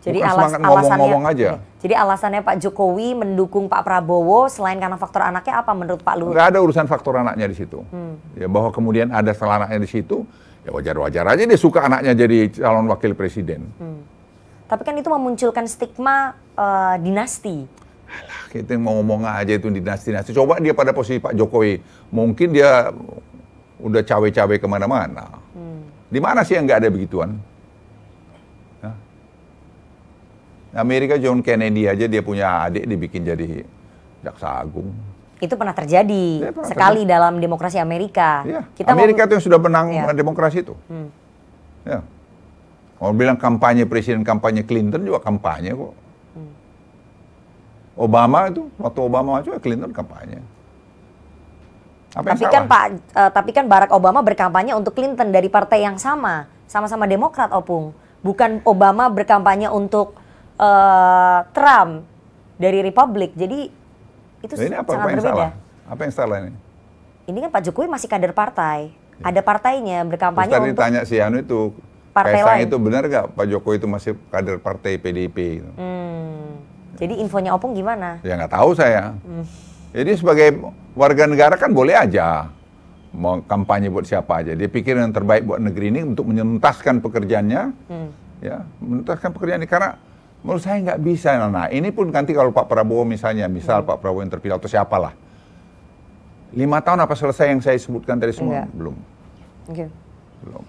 [SPEAKER 2] Jadi Bukan alas, semangat ngomong-ngomong aja.
[SPEAKER 1] Jadi alasannya Pak Jokowi mendukung Pak Prabowo selain karena faktor anaknya apa menurut Pak Luhut? Gak ada
[SPEAKER 2] urusan faktor anaknya di situ. Hmm. Ya bahwa kemudian ada salah anaknya di situ, ya wajar-wajar aja dia suka anaknya jadi calon wakil presiden.
[SPEAKER 1] Hmm. Tapi kan itu memunculkan stigma uh, dinasti.
[SPEAKER 2] Alah, kita mau ngomong aja itu dinasti-dinasti. Coba dia pada posisi Pak Jokowi, mungkin dia udah cawe-cawe kemana-mana. Di mana sih yang nggak ada begituan? Amerika John Kennedy aja dia punya adik dibikin jadi jaksa agung.
[SPEAKER 1] Itu pernah terjadi ya, pernah sekali terjadi. dalam demokrasi
[SPEAKER 2] Amerika. Ya. Kita Amerika itu yang sudah menang ya. demokrasi itu. Hmm. Ya. Orang bilang kampanye presiden kampanye Clinton juga kampanye kok. Hmm. Obama itu waktu Obama aja ya Clinton kampanye. Apa tapi kan Pak,
[SPEAKER 1] uh, tapi kan Barack Obama berkampanye untuk Clinton dari partai yang sama, sama-sama Demokrat, opung. Bukan Obama berkampanye untuk uh, Trump dari Republik. Jadi itu nah, ini apa, sangat apa yang berbeda. Salah? Apa yang salah ini? Ini kan Pak Jokowi masih kader partai, ya. ada partainya berkampanye. Terus tadi untuk
[SPEAKER 2] tanya si Anu itu, partai Kaisang itu benar nggak Pak Jokowi itu masih kader partai PDIP? Gitu. Hmm.
[SPEAKER 1] Jadi infonya Opung gimana?
[SPEAKER 2] Ya nggak tahu saya. Hmm. Jadi sebagai warga negara kan boleh aja mau kampanye buat siapa aja. Dia pikir yang terbaik buat negeri ini untuk menyentaskan pekerjaannya, hmm. ya, menyentaskan pekerjaan ini karena menurut saya nggak bisa. Nah, nah, ini pun nanti kalau Pak Prabowo misalnya, misal hmm. Pak Prabowo yang terpilih atau siapalah, lima tahun apa selesai yang saya sebutkan tadi semua Enggak. belum, okay. belum.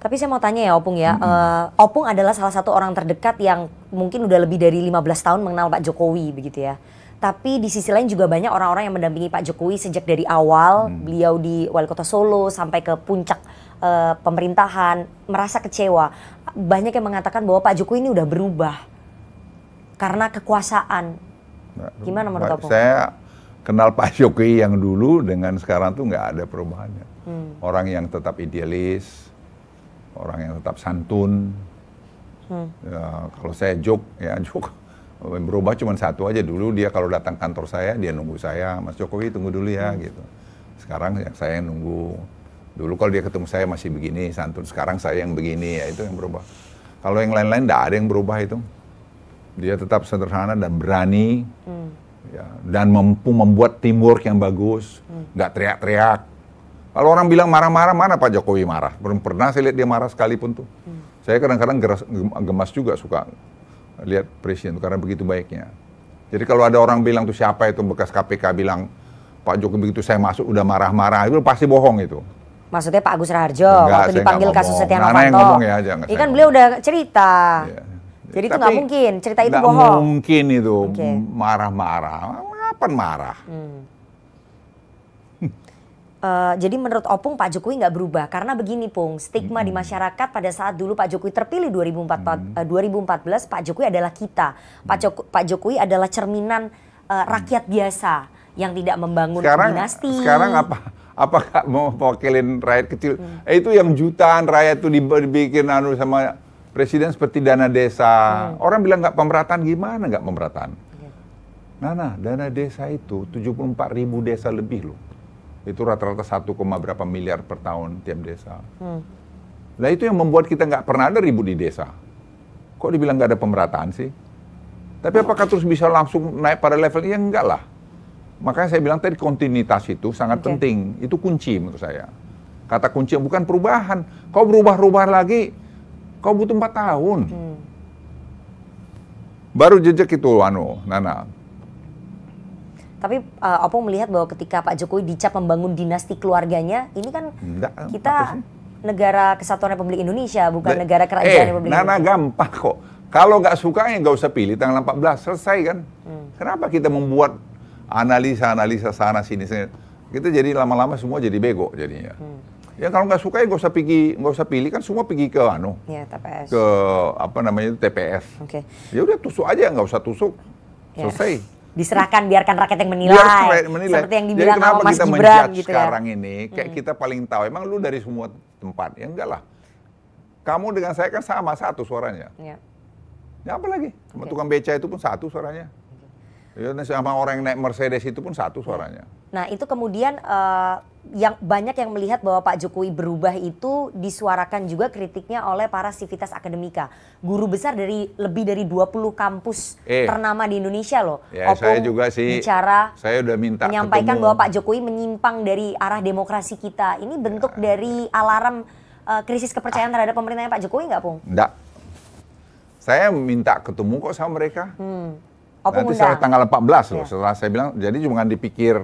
[SPEAKER 1] Tapi saya mau tanya ya Opung ya, mm -hmm. uh, Opung adalah salah satu orang terdekat yang mungkin udah lebih dari 15 tahun mengenal Pak Jokowi begitu ya. Tapi di sisi lain juga banyak orang-orang yang mendampingi Pak Jokowi sejak dari awal hmm. beliau di wali kota Solo sampai ke puncak uh, pemerintahan merasa kecewa. Banyak yang mengatakan bahwa Pak Jokowi ini udah berubah karena kekuasaan.
[SPEAKER 2] Nah, Gimana menurut kamu? Saya kenal Pak Jokowi yang dulu dengan sekarang tuh nggak ada perubahannya. Hmm. Orang yang tetap idealis, orang yang tetap santun. Hmm. Ya, kalau saya jok, ya jok berubah cuma satu aja dulu dia kalau datang kantor saya dia nunggu saya Mas Jokowi tunggu dulu ya hmm. gitu sekarang saya yang nunggu dulu kalau dia ketemu saya masih begini santun sekarang saya yang begini ya itu yang berubah kalau yang lain-lain tidak ada yang berubah itu dia tetap sederhana dan berani hmm. ya, dan mampu membuat teamwork yang bagus hmm. nggak hmm. teriak-teriak kalau orang bilang marah-marah mana Pak Jokowi marah belum pernah saya lihat dia marah sekalipun tuh hmm. saya kadang-kadang gemas juga suka lihat presiden karena begitu baiknya. Jadi kalau ada orang bilang tuh siapa itu bekas KPK bilang Pak Jokowi begitu saya masuk udah marah-marah itu pasti bohong itu.
[SPEAKER 1] Maksudnya Pak Agus Raharjo waktu dipanggil kasus Setia Novanto. Nana yang ngomong ya aja. Iya kan beliau udah cerita. Ya. Jadi Tapi, itu nggak mungkin cerita itu bohong.
[SPEAKER 2] mungkin itu marah-marah. Okay. Kapan marah?
[SPEAKER 1] Hmm. Eh, jadi menurut Opung Pak Jokowi nggak berubah karena begini Pung stigma mm -hmm. di masyarakat pada saat dulu Pak Jokowi terpilih 2014 mm -hmm. uh, 2014 Pak Jokowi adalah kita Pak Jokowi, Pak Jokowi adalah cerminan uh, rakyat biasa yang tidak membangun sekarang, dinasti sekarang apa
[SPEAKER 2] apakah mau wakilin rakyat kecil mm. eh, itu yang jutaan rakyat tuh dibikin anu sama presiden seperti dana desa mm. orang bilang nggak pemerataan gimana nggak pemerataan yeah. Nah, nah, dana desa itu 74 ribu desa lebih loh itu rata-rata 1, berapa miliar per tahun tiap desa. Hmm. Nah itu yang membuat kita nggak pernah ada ribut di desa. Kok dibilang nggak ada pemerataan sih? Tapi apakah terus bisa langsung naik pada level yang Ya enggak lah. Makanya saya bilang tadi kontinuitas itu sangat okay. penting. Itu kunci menurut saya. Kata kunci bukan perubahan. Kau berubah-ubah lagi, kau butuh 4 tahun. Hmm. Baru jejak itu, Wano, Nana.
[SPEAKER 1] Tapi uh, eh, apa melihat bahwa ketika Pak Jokowi dicap membangun dinasti keluarganya, ini kan Nggak, eh, kita negara kesatuan Republik Indonesia, bukan negara
[SPEAKER 2] kerajaan eh, Republik Nana gampang kok. Kalau nggak suka ya nggak usah pilih tanggal 14 selesai kan. Hmm. Kenapa kita membuat analisa-analisa sana sini sini? Kita jadi lama-lama semua jadi bego jadinya. Hmm. Ya kalau nggak suka ya nggak usah pergi, nggak usah pilih kan semua pergi ke anu,
[SPEAKER 3] ya, TPS.
[SPEAKER 2] ke apa namanya itu TPS. Oke. Okay. Ya udah tusuk aja nggak usah tusuk, ya. selesai diserahkan
[SPEAKER 1] biarkan rakyat yang menilai, biar menilai. seperti yang dibilang Jadi kenapa Mas kita Gibran gitu ya? sekarang
[SPEAKER 2] ya? ini kayak hmm. kita paling tahu emang lu dari semua tempat ya enggak lah kamu dengan saya kan sama satu suaranya ya, ya apa lagi sama okay. tukang beca itu pun satu suaranya Ya, sama orang yang naik Mercedes itu pun satu suaranya.
[SPEAKER 1] Nah itu kemudian uh, yang banyak yang melihat bahwa Pak Jokowi berubah itu disuarakan juga kritiknya oleh para sivitas akademika. Guru besar dari lebih dari 20 kampus eh, ternama di Indonesia loh.
[SPEAKER 2] Ya, Opung saya juga sih bicara saya udah minta menyampaikan ketemu. bahwa Pak
[SPEAKER 1] Jokowi menyimpang dari arah demokrasi kita. Ini bentuk ya. dari alarm uh, krisis kepercayaan ah. terhadap pemerintahnya Pak Jokowi nggak Pung?
[SPEAKER 2] Enggak. Saya minta ketemu kok sama mereka. Hmm apa nanti setelah tanggal 14 loh, ya. setelah saya bilang, jadi jangan dipikir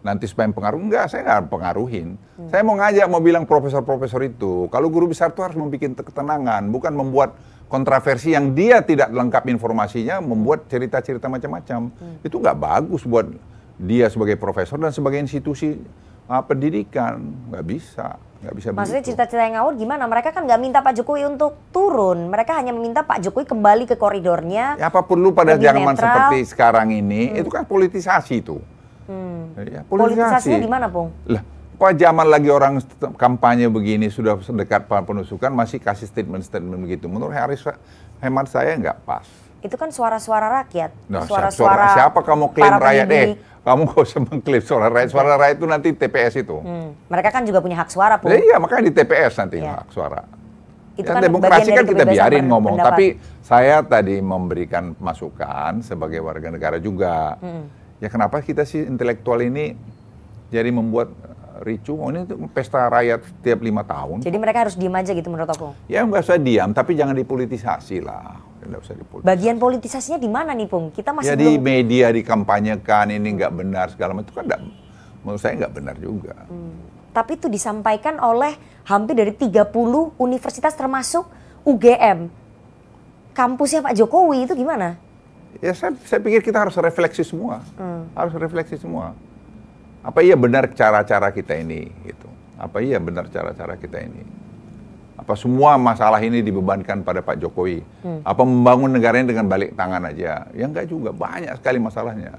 [SPEAKER 2] nanti supaya pengaruh. Enggak, saya nggak pengaruhin. Hmm. Saya mau ngajak, mau bilang profesor-profesor itu, kalau guru besar itu harus membuat ketenangan, bukan membuat kontroversi yang dia tidak lengkap informasinya, membuat cerita-cerita macam-macam. Hmm. Itu nggak bagus buat dia sebagai profesor dan sebagai institusi ah, pendidikan. Nggak bisa nggak bisa Maksudnya
[SPEAKER 1] cerita-cerita yang ngawur gimana? Mereka kan nggak minta Pak Jokowi untuk turun. Mereka hanya meminta Pak Jokowi kembali ke koridornya. Ya,
[SPEAKER 2] apa perlu pada zaman seperti sekarang ini, hmm. itu kan politisasi itu. Hmm. Ya, politisasi. Politisasinya gimana, Pung? Lah, apa zaman lagi orang kampanye begini sudah dekat penusukan masih kasih statement-statement begitu. Menurut hemat saya nggak pas
[SPEAKER 1] itu kan suara-suara rakyat. Nah, suara-suara siapa, siapa
[SPEAKER 2] kamu klaim rakyat deh? Kamu gak usah mengklaim suara rakyat. Suara rakyat itu nanti TPS itu. Hmm.
[SPEAKER 1] Mereka kan juga punya hak suara, pun. Ya, iya,
[SPEAKER 2] makanya di TPS nanti ya. hak suara.
[SPEAKER 1] Itu ya, kan demokrasi kan
[SPEAKER 2] kita biarin ngomong, pendapat. tapi saya tadi memberikan masukan sebagai warga negara juga. Hmm. Ya kenapa kita sih intelektual ini jadi membuat eh, ricu, oh ini pesta rakyat setiap lima tahun. Jadi
[SPEAKER 1] mereka harus diam aja gitu menurut aku?
[SPEAKER 2] Ya nggak usah diam, tapi jangan dipolitisasi lah Nggak usah dipolitisasi. Bagian
[SPEAKER 1] politisasinya di mana nih, Pung? Kita masih ya, belum... di
[SPEAKER 2] media dikampanyekan ini nggak benar segala macam itu kan enggak, menurut saya nggak benar juga.
[SPEAKER 1] Hmm. Tapi itu disampaikan oleh hampir dari 30 universitas termasuk UGM. Kampusnya Pak Jokowi itu gimana?
[SPEAKER 2] Ya saya, saya pikir kita harus refleksi semua. Hmm. Harus refleksi semua. Apa iya benar cara-cara kita ini gitu. Apa iya benar cara-cara kita ini? apa semua masalah ini dibebankan pada Pak Jokowi. Hmm. Apa membangun negaranya dengan balik tangan aja? Ya enggak juga, banyak sekali masalahnya.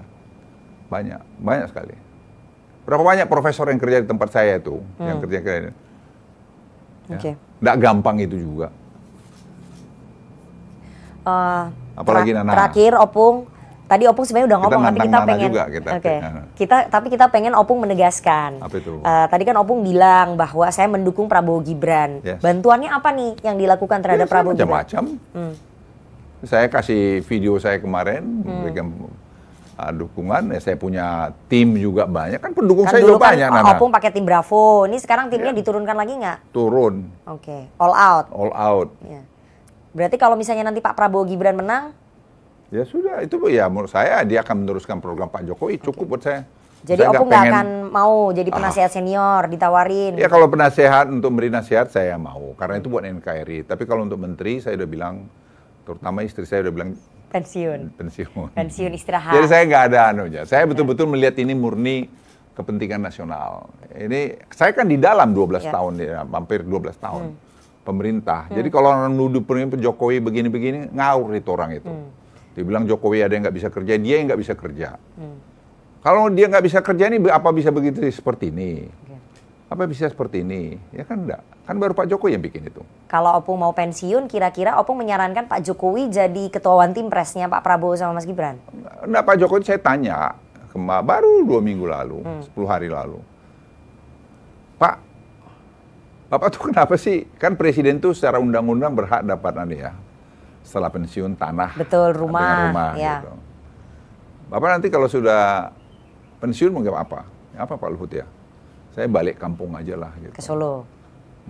[SPEAKER 2] Banyak, banyak sekali. Berapa banyak profesor yang kerja di tempat saya itu, hmm. yang kerja kerja. Ya. Okay. gampang itu juga.
[SPEAKER 1] Uh, Apalagi ter Nana. Terakhir, Opung, Tadi Opung sebenarnya udah ngomong, kita tapi kita pengen, juga, kita, okay. kita, tapi kita pengen Opung menegaskan. Apa itu? Uh, tadi kan Opung bilang bahwa saya mendukung Prabowo Gibran. Yes. Bantuannya apa nih yang dilakukan terhadap yes, ya, Prabowo macam -macam. Hmm.
[SPEAKER 2] Saya kasih video saya kemarin hmm. uh, dukungan. Ya, saya punya tim juga banyak kan pendukung kan saya juga kan banyak. Kan Opung
[SPEAKER 1] pakai tim Bravo. Ini sekarang timnya yeah. diturunkan lagi nggak?
[SPEAKER 2] Turun. Oke, okay. all out. All out. yeah.
[SPEAKER 1] Berarti kalau misalnya nanti Pak Prabowo Gibran menang,
[SPEAKER 2] Ya sudah, itu ya menurut saya dia akan meneruskan program Pak Jokowi cukup okay. buat saya. Jadi aku Opung nggak akan
[SPEAKER 1] mau jadi penasehat ah, senior ditawarin. Ya kalau
[SPEAKER 2] penasehat untuk beri nasihat saya mau karena itu buat NKRI. Tapi kalau untuk menteri saya udah bilang terutama istri saya udah bilang
[SPEAKER 1] pensiun.
[SPEAKER 2] Pensiun.
[SPEAKER 1] Pensiun istirahat. Jadi saya
[SPEAKER 2] nggak ada anunya. Saya ya. betul-betul melihat ini murni kepentingan nasional. Ini saya kan di dalam 12 ya. tahun ya, hampir 12 tahun. Hmm. Pemerintah. Hmm. Jadi kalau orang nuduh Jokowi begini-begini, ngaur itu orang itu. Hmm Dibilang Jokowi ada yang nggak bisa kerja, dia yang nggak bisa kerja. Hmm. Kalau dia nggak bisa kerja ini apa bisa begitu seperti ini? Okay. Apa bisa seperti ini? Ya kan enggak. Kan baru Pak Jokowi yang bikin itu.
[SPEAKER 1] Kalau Opung mau pensiun, kira-kira Opung menyarankan Pak Jokowi jadi ketua one tim presnya Pak Prabowo sama Mas Gibran?
[SPEAKER 2] Enggak, Pak Jokowi saya tanya, baru dua minggu lalu, hmm. hari lalu. Pak, Bapak tuh kenapa sih? Kan presiden tuh secara undang-undang berhak dapat ya, setelah pensiun tanah
[SPEAKER 1] betul rumah, rumah ya. gitu.
[SPEAKER 2] Bapak nanti kalau sudah pensiun mau apa? Apa Pak Luhut ya? Saya balik kampung aja lah gitu. Ke Solo.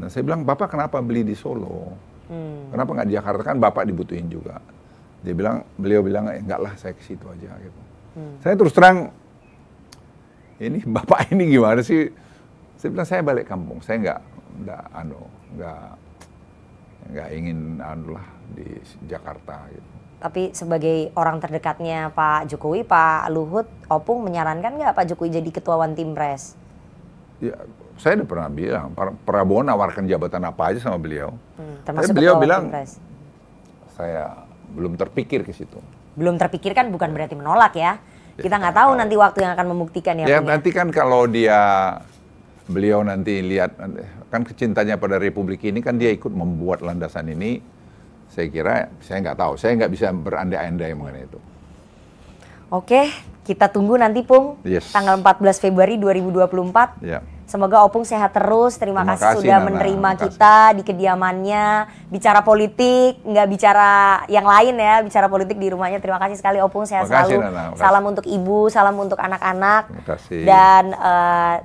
[SPEAKER 2] Nah saya bilang Bapak kenapa beli di Solo? Hmm. Kenapa nggak di Jakarta kan Bapak dibutuhin juga. Dia bilang beliau bilang enggak eh, lah saya ke situ aja gitu. Hmm. Saya terus terang ini Bapak ini gimana sih? Saya bilang saya balik kampung, saya nggak nggak anu nggak nggak ingin anu lah di Jakarta. Gitu.
[SPEAKER 1] Tapi sebagai orang terdekatnya Pak Jokowi, Pak Luhut, Opung menyarankan nggak Pak Jokowi jadi ketua One Team pres?
[SPEAKER 2] Ya, saya udah pernah bilang Prabowo nawarkan jabatan apa aja sama beliau. Hmm, termasuk Tapi beliau bilang saya belum terpikir ke situ.
[SPEAKER 1] Belum terpikir kan bukan ya. berarti menolak ya. ya kita nggak tahu nanti waktu yang akan membuktikan ya. Ya punya.
[SPEAKER 2] nanti kan kalau dia beliau nanti lihat kan kecintanya pada Republik ini kan dia ikut membuat landasan ini saya kira saya nggak tahu, saya nggak bisa berandai-andai mengenai itu.
[SPEAKER 1] Oke, kita tunggu nanti Pung yes. tanggal 14 Februari 2024. Ya. Semoga Opung sehat terus. Terima, Terima kasih, kasih sudah Nana. menerima Terima kita di kediamannya, bicara politik, nggak bicara yang lain ya, bicara politik di rumahnya. Terima kasih sekali Opung sehat Terima selalu. Nana. Salam untuk ibu, salam untuk anak-anak.
[SPEAKER 3] Dan
[SPEAKER 1] uh,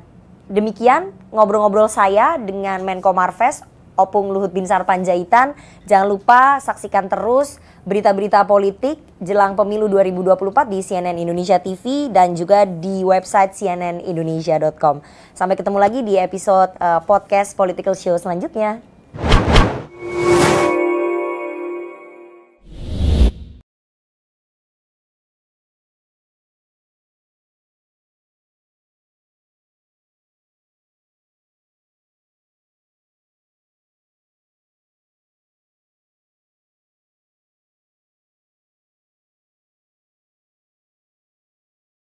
[SPEAKER 1] demikian ngobrol-ngobrol saya dengan Menko Marves Opung Luhut Binsar Panjaitan. Jangan lupa saksikan terus berita-berita politik jelang pemilu 2024 di CNN Indonesia TV dan juga di website cnnindonesia.com. Sampai ketemu lagi di episode uh, podcast Political Show selanjutnya.